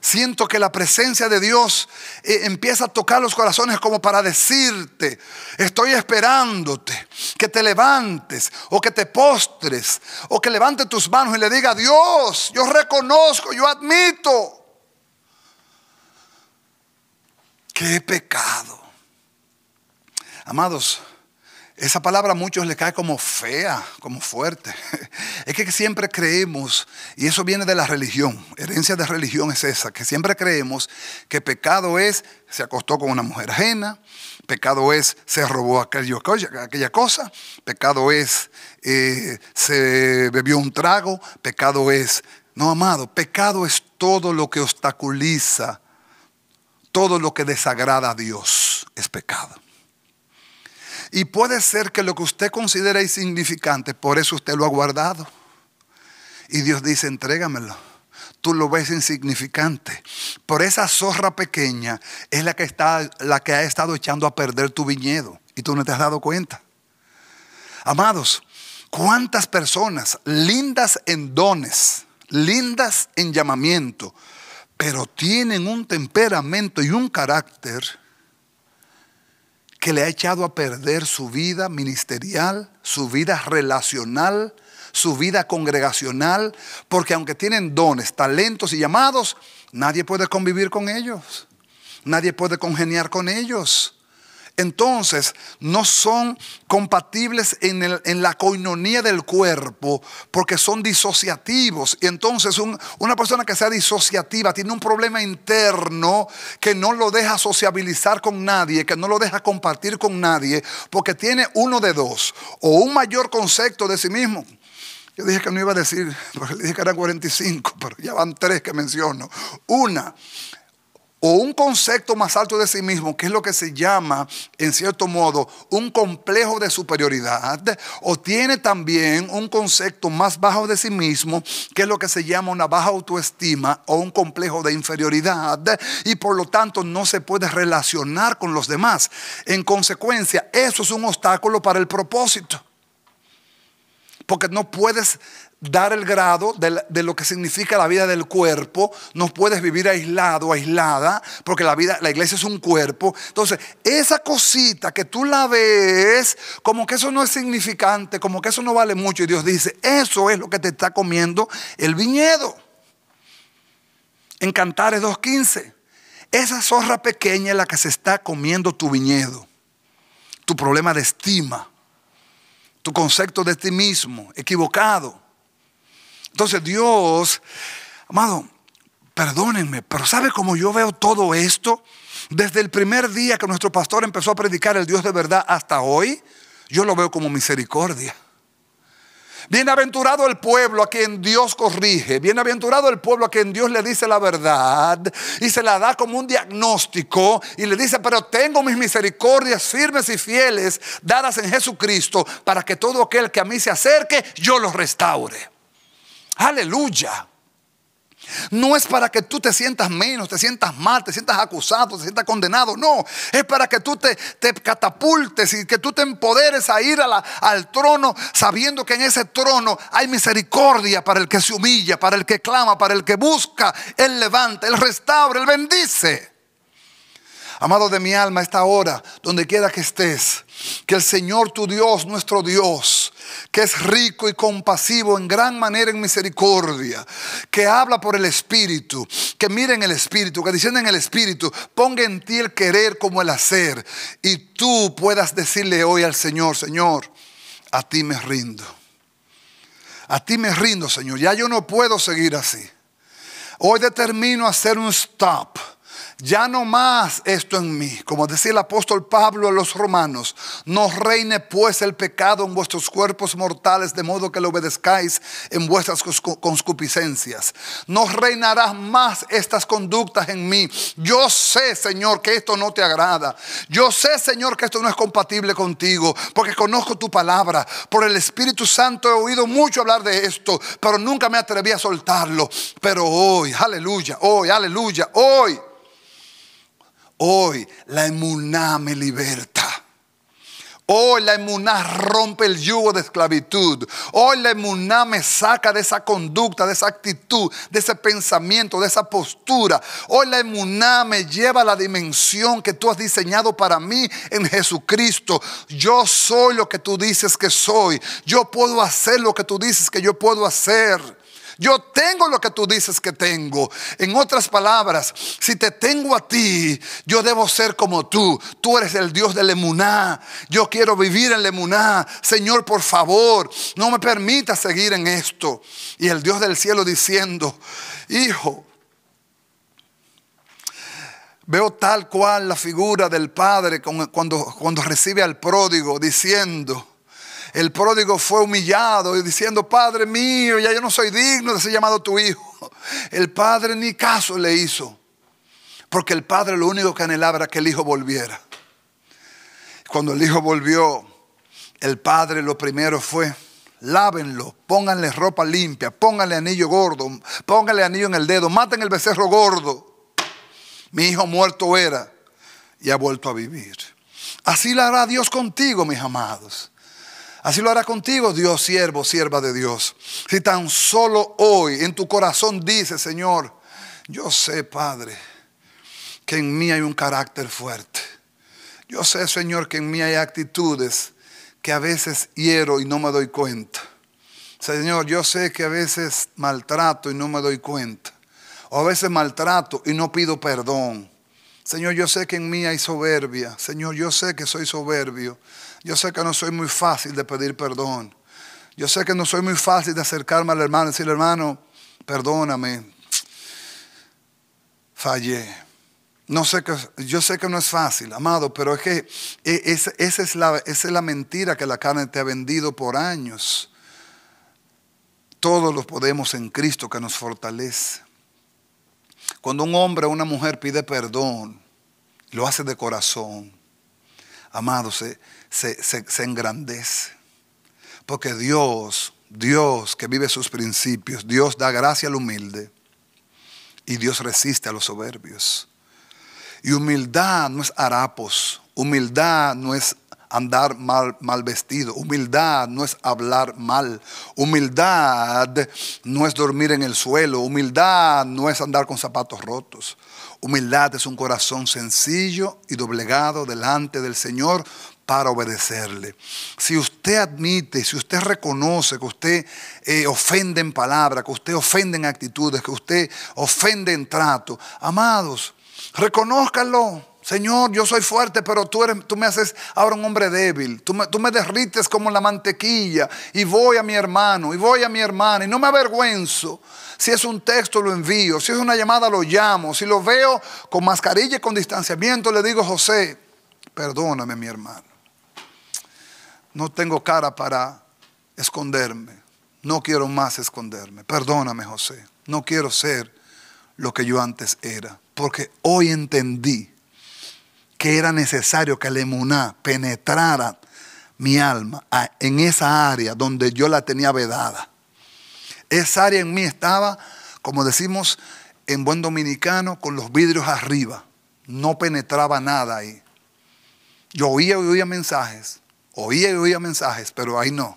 Speaker 1: Siento que la presencia de Dios eh, empieza a tocar los corazones como para decirte, estoy esperándote, que te levantes o que te postres o que levante tus manos y le diga, Dios, yo reconozco, yo admito qué pecado. Amados, esa palabra a muchos le cae como fea, como fuerte. Es que siempre creemos, y eso viene de la religión, herencia de religión es esa, que siempre creemos que pecado es se acostó con una mujer ajena, pecado es se robó aquella cosa, pecado es eh, se bebió un trago, pecado es, no amado, pecado es todo lo que obstaculiza todo lo que desagrada a Dios es pecado. Y puede ser que lo que usted considera insignificante, por eso usted lo ha guardado. Y Dios dice, entrégamelo. Tú lo ves insignificante. Por esa zorra pequeña es la que, está, la que ha estado echando a perder tu viñedo. Y tú no te has dado cuenta. Amados, ¿cuántas personas lindas en dones, lindas en llamamiento, pero tienen un temperamento y un carácter que le ha echado a perder su vida ministerial, su vida relacional, su vida congregacional, porque aunque tienen dones, talentos y llamados, nadie puede convivir con ellos, nadie puede congeniar con ellos entonces no son compatibles en, la coinonía del cuerpo porque son disociativos. Y entonces una persona que sea disociativa tiene un problema interno que no lo deja sociabilizar con nadie, que no lo deja compartir con nadie, porque tiene uno de dos, o un mayor concepto de sí mismo. Yo dije que no iba a decir, porque dije que eran 45, pero ya van tres que menciono. Una, o un concepto más alto de sí mismo, que es lo que se llama, en cierto modo, un complejo de superioridad, o tiene también un concepto más bajo de sí mismo, que es lo que se llama una baja autoestima o un complejo de inferioridad, y por lo tanto no se puede relacionar con los demás. En consecuencia, eso es un obstáculo para el propósito, porque no puedes dar el grado de, lo que significa la vida del cuerpo. No puedes vivir aislado, aislada, porque la, vida, la iglesia es un cuerpo. Entonces, esa cosita que tú la ves, como que eso no es significante, como que eso no vale mucho. Y Dios dice, eso es lo que te está comiendo el viñedo. En Cantares 2.15, esa zorra pequeña es la que se está comiendo tu viñedo, tu problema de estima, tu concepto de ti mismo equivocado entonces Dios, amado, perdónenme, pero ¿sabe cómo yo veo todo esto? Desde el primer día que nuestro pastor empezó a predicar el Dios de verdad hasta hoy, yo lo veo como misericordia. Bienaventurado el pueblo a quien Dios corrige, bienaventurado el pueblo a quien Dios le dice la verdad y se la da como un diagnóstico y le dice, pero tengo mis misericordias firmes y fieles dadas en Jesucristo para que todo aquel que a mí se acerque, yo los restaure. Aleluya. No es para que tú te sientas menos, te sientas mal, te sientas acusado, te sientas condenado. No, es para que tú te, catapultes y que tú te empoderes a ir al trono sabiendo que en ese trono hay misericordia para el que se humilla, para el que clama, para el que busca. Él levanta, Él restaura, Él bendice. Amado de mi alma, esta hora, donde quiera que estés, que el Señor tu Dios, nuestro Dios, que es rico y compasivo en gran manera en misericordia, que habla por el Espíritu, que mire en el Espíritu, que diciendo en el Espíritu, ponga en ti el querer como el hacer, y tú puedas decirle hoy al Señor, Señor, a ti me rindo. A ti me rindo, Señor. Ya yo no puedo seguir así. Hoy determino hacer un stop ya no más esto en mí. Como decía el apóstol Pablo a los romanos, no reine pues el pecado en vuestros cuerpos mortales, de modo que lo obedezcáis en vuestras concupiscencias. No reinarás más estas conductas en mí. Yo sé, Señor, que esto no te agrada. Yo sé, Señor, que esto no es compatible contigo, porque conozco tu palabra. Por el Espíritu Santo he oído mucho hablar de esto, pero nunca me atreví a soltarlo. Pero hoy, aleluya, hoy, aleluya, hoy Hoy la emuná me liberta. Hoy la emuná rompe el yugo de esclavitud. Hoy la emuná me saca de esa conducta, de esa actitud, de ese pensamiento, de esa postura. Hoy la emuná me lleva a la dimensión que tú has diseñado para mí en Jesucristo. Yo soy lo que tú dices que soy. Yo puedo hacer lo que tú dices que yo puedo hacer. Yo tengo lo que tú dices que tengo. En otras palabras, si te tengo a ti, yo debo ser como tú. Tú eres el Dios de Lemuná. Yo quiero vivir en Lemuná. Señor, por favor, no me permita seguir en esto. Y el Dios del cielo diciendo, hijo, Veo tal cual la figura del padre cuando, cuando recibe al pródigo diciendo, el pródigo fue humillado y diciendo, Padre mío, ya yo no soy digno de ser llamado tu hijo. El padre ni caso le hizo, porque el padre lo único que anhelaba era que el hijo volviera. Cuando el hijo volvió, el padre lo primero fue, lávenlo, pónganle ropa limpia, pónganle anillo gordo, pónganle anillo en el dedo, maten el becerro gordo. Mi hijo muerto era y ha vuelto a vivir. Así lo hará Dios contigo, mis amados. Así lo hará contigo, Dios, siervo, sierva de Dios. Si tan solo hoy en tu corazón dices, Señor, yo sé, Padre, que en mí hay un carácter fuerte. Yo sé, Señor, que en mí hay actitudes que a veces hiero y no me doy cuenta. Señor, yo sé que a veces maltrato y no me doy cuenta. O a veces maltrato y no pido perdón. Señor, yo sé que en mí hay soberbia. Señor, yo sé que soy soberbio. Yo sé que no soy muy fácil de pedir perdón. Yo sé que no soy muy fácil de acercarme al hermano y decirle, hermano, perdóname, fallé. No sé que, yo sé que no es fácil, amado, pero es que e, esa, es la, es la mentira que la carne te ha vendido por años. Todos los podemos en Cristo que nos fortalece. Cuando un hombre o una mujer pide perdón, lo hace de corazón. Amado, se, eh, se, engrandece. Porque Dios, Dios que vive sus principios, Dios da gracia al humilde y Dios resiste a los soberbios. Y humildad no es harapos, humildad no es andar mal, mal, vestido. Humildad no es hablar mal. Humildad no es dormir en el suelo. Humildad no es andar con zapatos rotos. Humildad es un corazón sencillo y doblegado delante del Señor para obedecerle. Si usted admite, si usted reconoce que usted eh, ofende en palabra, que usted ofende en actitudes, que usted ofende en trato, amados, reconozcanlo. Señor, yo soy fuerte, pero tú, eres, tú me haces ahora un hombre débil. Tú me, tú me derrites como la mantequilla y voy a mi hermano y voy a mi hermana y no me avergüenzo. Si es un texto, lo envío. Si es una llamada, lo llamo. Si lo veo con mascarilla y con distanciamiento, le digo, José, perdóname mi hermano no tengo cara para esconderme, no quiero más esconderme, perdóname José, no quiero ser lo que yo antes era, porque hoy entendí que era necesario que la emuná penetrara mi alma en esa área donde yo la tenía vedada. Esa área en mí estaba, como decimos en buen dominicano, con los vidrios arriba. No penetraba nada ahí. Yo oía y oía mensajes, Oía y oía mensajes, pero ahí no.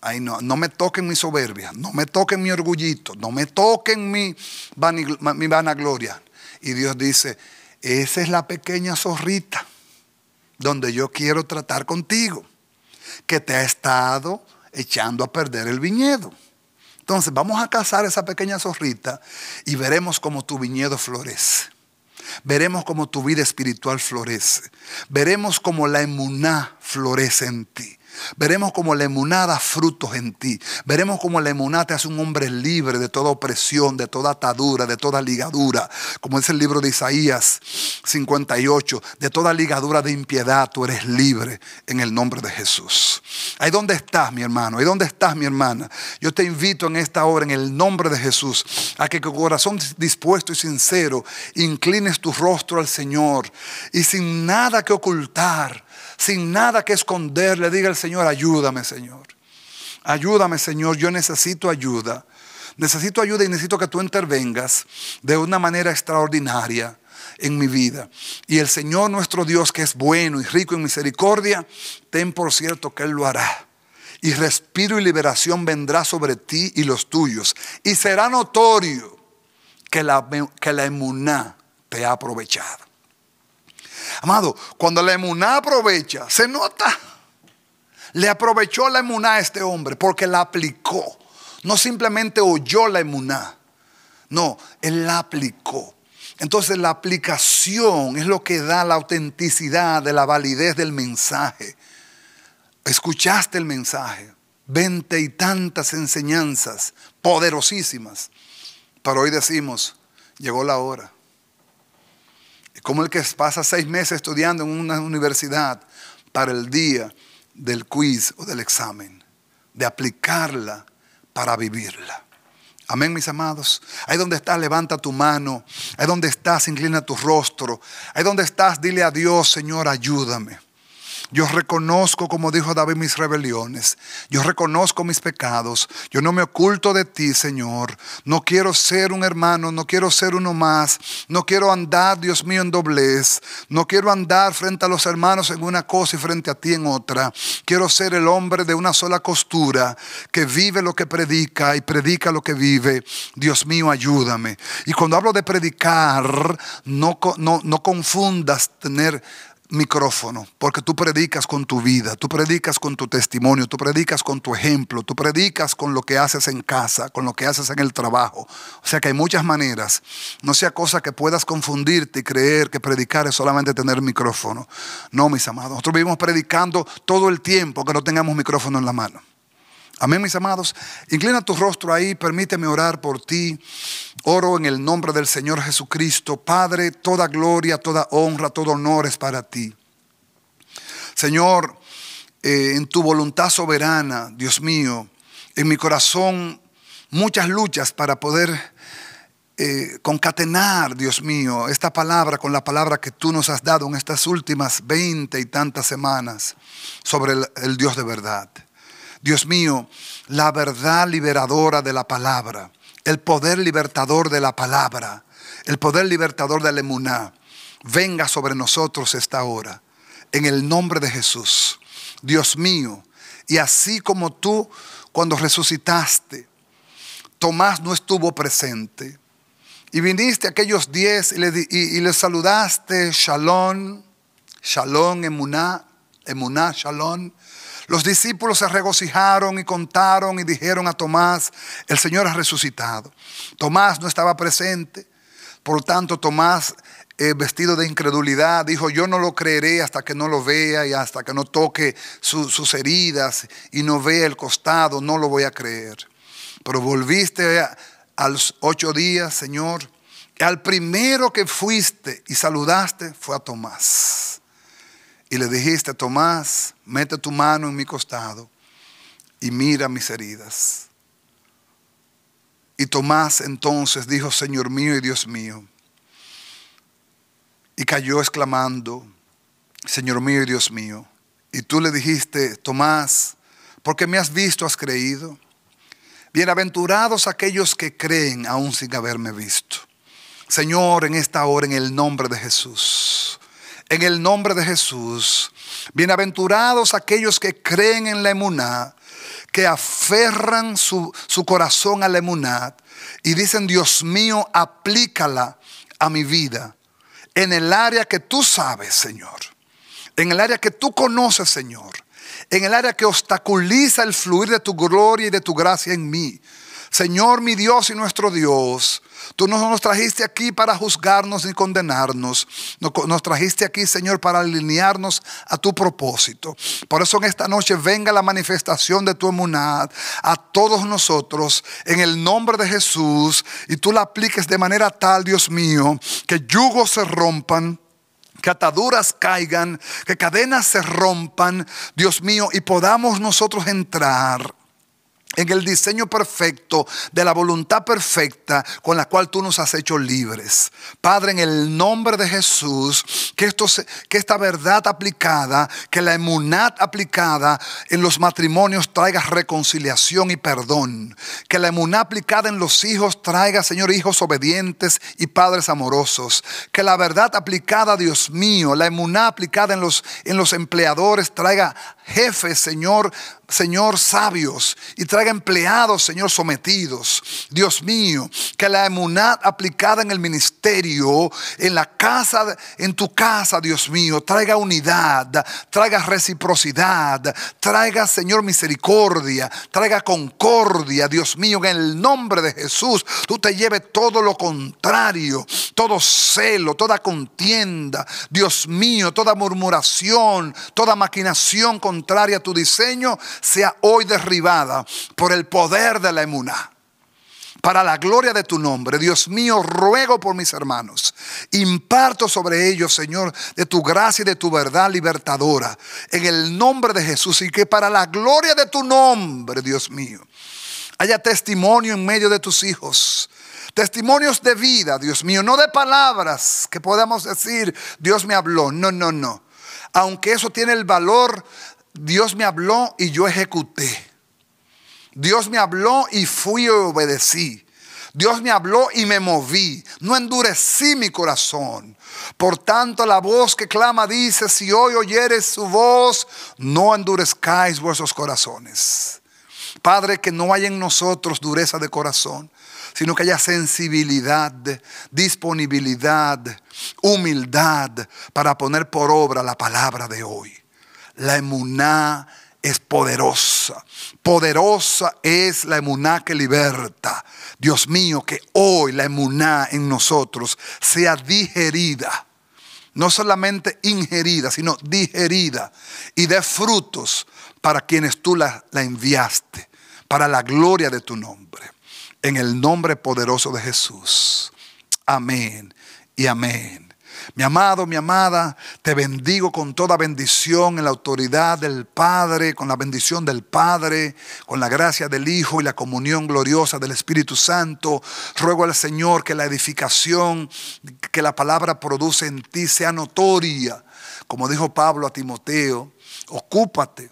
Speaker 1: Ahí no. No me toquen mi soberbia, no me toquen mi orgullito, no me toquen mi, mi vanagloria. Y Dios dice, esa es la pequeña zorrita donde yo quiero tratar contigo, que te ha estado echando a perder el viñedo. Entonces vamos a cazar esa pequeña zorrita y veremos cómo tu viñedo florece. Veremos cómo tu vida espiritual florece. Veremos cómo la emuná florece en ti. Veremos como la da frutos en ti. Veremos como la te hace un hombre libre de toda opresión, de toda atadura, de toda ligadura. Como dice el libro de Isaías 58, de toda ligadura de impiedad tú eres libre en el nombre de Jesús. Ahí donde estás, mi hermano, ahí donde estás, mi hermana. Yo te invito en esta hora, en el nombre de Jesús, a que con corazón dispuesto y sincero inclines tu rostro al Señor y sin nada que ocultar sin nada que esconder, le diga al Señor, ayúdame Señor. Ayúdame Señor, yo necesito ayuda. Necesito ayuda y necesito que tú intervengas de una manera extraordinaria en mi vida. Y el Señor nuestro Dios, que es bueno y rico en misericordia, ten por cierto que Él lo hará. Y respiro y liberación vendrá sobre ti y los tuyos. Y será notorio que la, que emuná te ha aprovechado. Amado, cuando la emuná aprovecha, se nota. Le aprovechó la emuná a este hombre porque la aplicó. No simplemente oyó la emuná. No, él la aplicó. Entonces la aplicación es lo que da la autenticidad de la validez del mensaje. Escuchaste el mensaje, veinte y tantas enseñanzas poderosísimas, pero hoy decimos, llegó la hora como el que pasa seis meses estudiando en una universidad para el día del quiz o del examen, de aplicarla para vivirla. Amén, mis amados. Ahí donde estás, levanta tu mano. Ahí donde estás, inclina tu rostro. Ahí donde estás, dile a Dios, Señor, ayúdame. Yo reconozco, como dijo David, mis rebeliones. Yo reconozco mis pecados. Yo no me oculto de ti, Señor. No quiero ser un hermano, no quiero ser uno más. No quiero andar, Dios mío, en doblez. No quiero andar frente a los hermanos en una cosa y frente a ti en otra. Quiero ser el hombre de una sola costura que vive lo que predica y predica lo que vive. Dios mío, ayúdame. Y cuando hablo de predicar, no, no, confundas tener micrófono, porque tú predicas con tu vida, tú predicas con tu testimonio, tú predicas con tu ejemplo, tú predicas con lo que haces en casa, con lo que haces en el trabajo. O sea que hay muchas maneras. No sea cosa que puedas confundirte y creer que predicar es solamente tener micrófono. No, mis amados, nosotros vivimos predicando todo el tiempo que no tengamos micrófono en la mano. Amén, mis amados. Inclina tu rostro ahí, permíteme orar por ti. Oro en el nombre del Señor Jesucristo. Padre, toda gloria, toda honra, todo honor es para ti. Señor, eh, en tu voluntad soberana, Dios mío, en mi corazón muchas luchas para poder eh, concatenar, Dios mío, esta palabra con la palabra que tú nos has dado en estas últimas veinte y tantas semanas sobre el Dios de verdad. Dios mío, la verdad liberadora de la palabra, el poder libertador de la palabra, el poder libertador la emuná, venga sobre nosotros esta hora, en el nombre de Jesús. Dios mío, y así como tú cuando resucitaste, Tomás no estuvo presente. Y viniste a aquellos diez y le saludaste, shalom, shalom, emuná, emuná, shalom. Los discípulos se regocijaron y contaron y dijeron a Tomás, el Señor ha resucitado. Tomás no estaba presente, por tanto Tomás, eh, vestido de incredulidad, dijo, yo no lo creeré hasta que no lo vea y hasta que no toque sus heridas y no vea el costado, no lo voy a creer. Pero volviste a, a los ocho días, Señor, al primero que fuiste y saludaste fue a Tomás y le dijiste, Tomás, mete tu mano en mi costado y mira mis heridas. Y Tomás entonces dijo, Señor mío y Dios mío. Y cayó exclamando, Señor mío y Dios mío. Y tú le dijiste, Tomás, porque me has visto, has creído. Bienaventurados aquellos que creen aún sin haberme visto. Señor, en esta hora, en el nombre de Jesús, en el nombre de Jesús. Bienaventurados aquellos que creen en la emuná, que aferran su, corazón a la emuná y dicen, Dios mío, aplícala a mi vida, en el área que tú sabes, Señor, en el área que tú conoces, Señor, en el área que obstaculiza el fluir de tu gloria y de tu gracia en mí. Señor mi Dios y nuestro Dios, tú no nos trajiste aquí para juzgarnos ni condenarnos, nos trajiste aquí, Señor, para alinearnos a tu propósito. Por eso en esta noche venga la manifestación de tu emunad a todos nosotros en el nombre de Jesús y tú la apliques de manera tal, Dios mío, que yugos se rompan que ataduras caigan, que cadenas se rompan, Dios mío, y podamos nosotros entrar en el diseño perfecto, de la voluntad perfecta con la cual tú nos has hecho libres. Padre, en el nombre de Jesús, que, esto que esta verdad aplicada, que la inmunidad aplicada en los matrimonios traiga reconciliación y perdón. Que la inmunidad aplicada en los hijos traiga, Señor, hijos obedientes y padres amorosos. Que la verdad aplicada, Dios mío, la inmunidad aplicada en los, en los empleadores traiga jefes, Señor, Señor, sabios y traiga empleados, Señor, sometidos. Dios mío, que la emunad aplicada en el ministerio, en la casa, en tu casa, Dios mío, traiga unidad, traiga reciprocidad, traiga, Señor, misericordia, traiga concordia, Dios mío, que en el nombre de Jesús tú te lleves todo lo contrario, todo celo, toda contienda, Dios mío, toda murmuración, toda maquinación contraria a tu diseño sea hoy derribada por el poder de la emuna. para la gloria de tu nombre. Dios mío, ruego por mis hermanos. Imparto sobre ellos, Señor, de tu gracia y de tu verdad libertadora. En el nombre de Jesús y que para la gloria de tu nombre, Dios mío, haya testimonio en medio de tus hijos. Testimonios de vida, Dios mío, no de palabras que podamos decir, Dios me habló. No, no, no. Aunque eso tiene el valor Dios me habló y yo ejecuté. Dios me habló y fui y obedecí. Dios me habló y me moví. No endurecí mi corazón. Por tanto, la voz que clama dice, si hoy oyeres su voz, no endurezcáis vuestros corazones. Padre, que no haya en nosotros dureza de corazón, sino que haya sensibilidad, disponibilidad, humildad para poner por obra la palabra de hoy. La emuná es poderosa. Poderosa es la emuná que liberta. Dios mío, que hoy la emuná en nosotros sea digerida. No solamente ingerida, sino digerida. Y dé frutos para quienes tú la, la enviaste. Para la gloria de tu nombre. En el nombre poderoso de Jesús. Amén y amén. Mi amado, mi amada, te bendigo con toda bendición en la autoridad del Padre, con la bendición del Padre, con la gracia del Hijo y la comunión gloriosa del Espíritu Santo. Ruego al Señor que la edificación que la palabra produce en ti sea notoria. Como dijo Pablo a Timoteo, ocúpate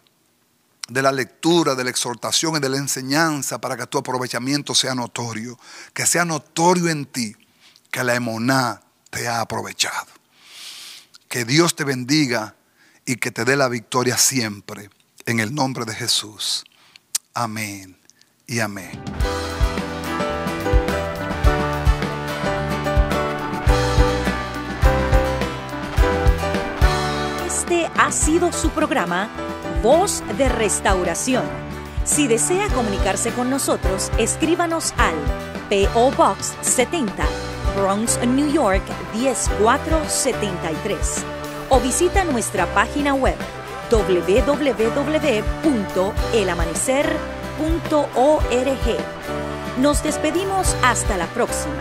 Speaker 1: de la lectura, de la exhortación y de la enseñanza para que tu aprovechamiento sea notorio. Que sea notorio en ti que la emoná te ha aprovechado. Que Dios te bendiga y que te dé la victoria siempre. En el nombre de Jesús. Amén y amén. Este ha sido su programa Voz de Restauración. Si desea comunicarse con nosotros, escríbanos al PO Box 70 Bronx, New York 10473 o visita nuestra página web www.elamanecer.org. Nos despedimos hasta la próxima.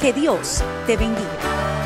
Speaker 1: Que Dios te bendiga.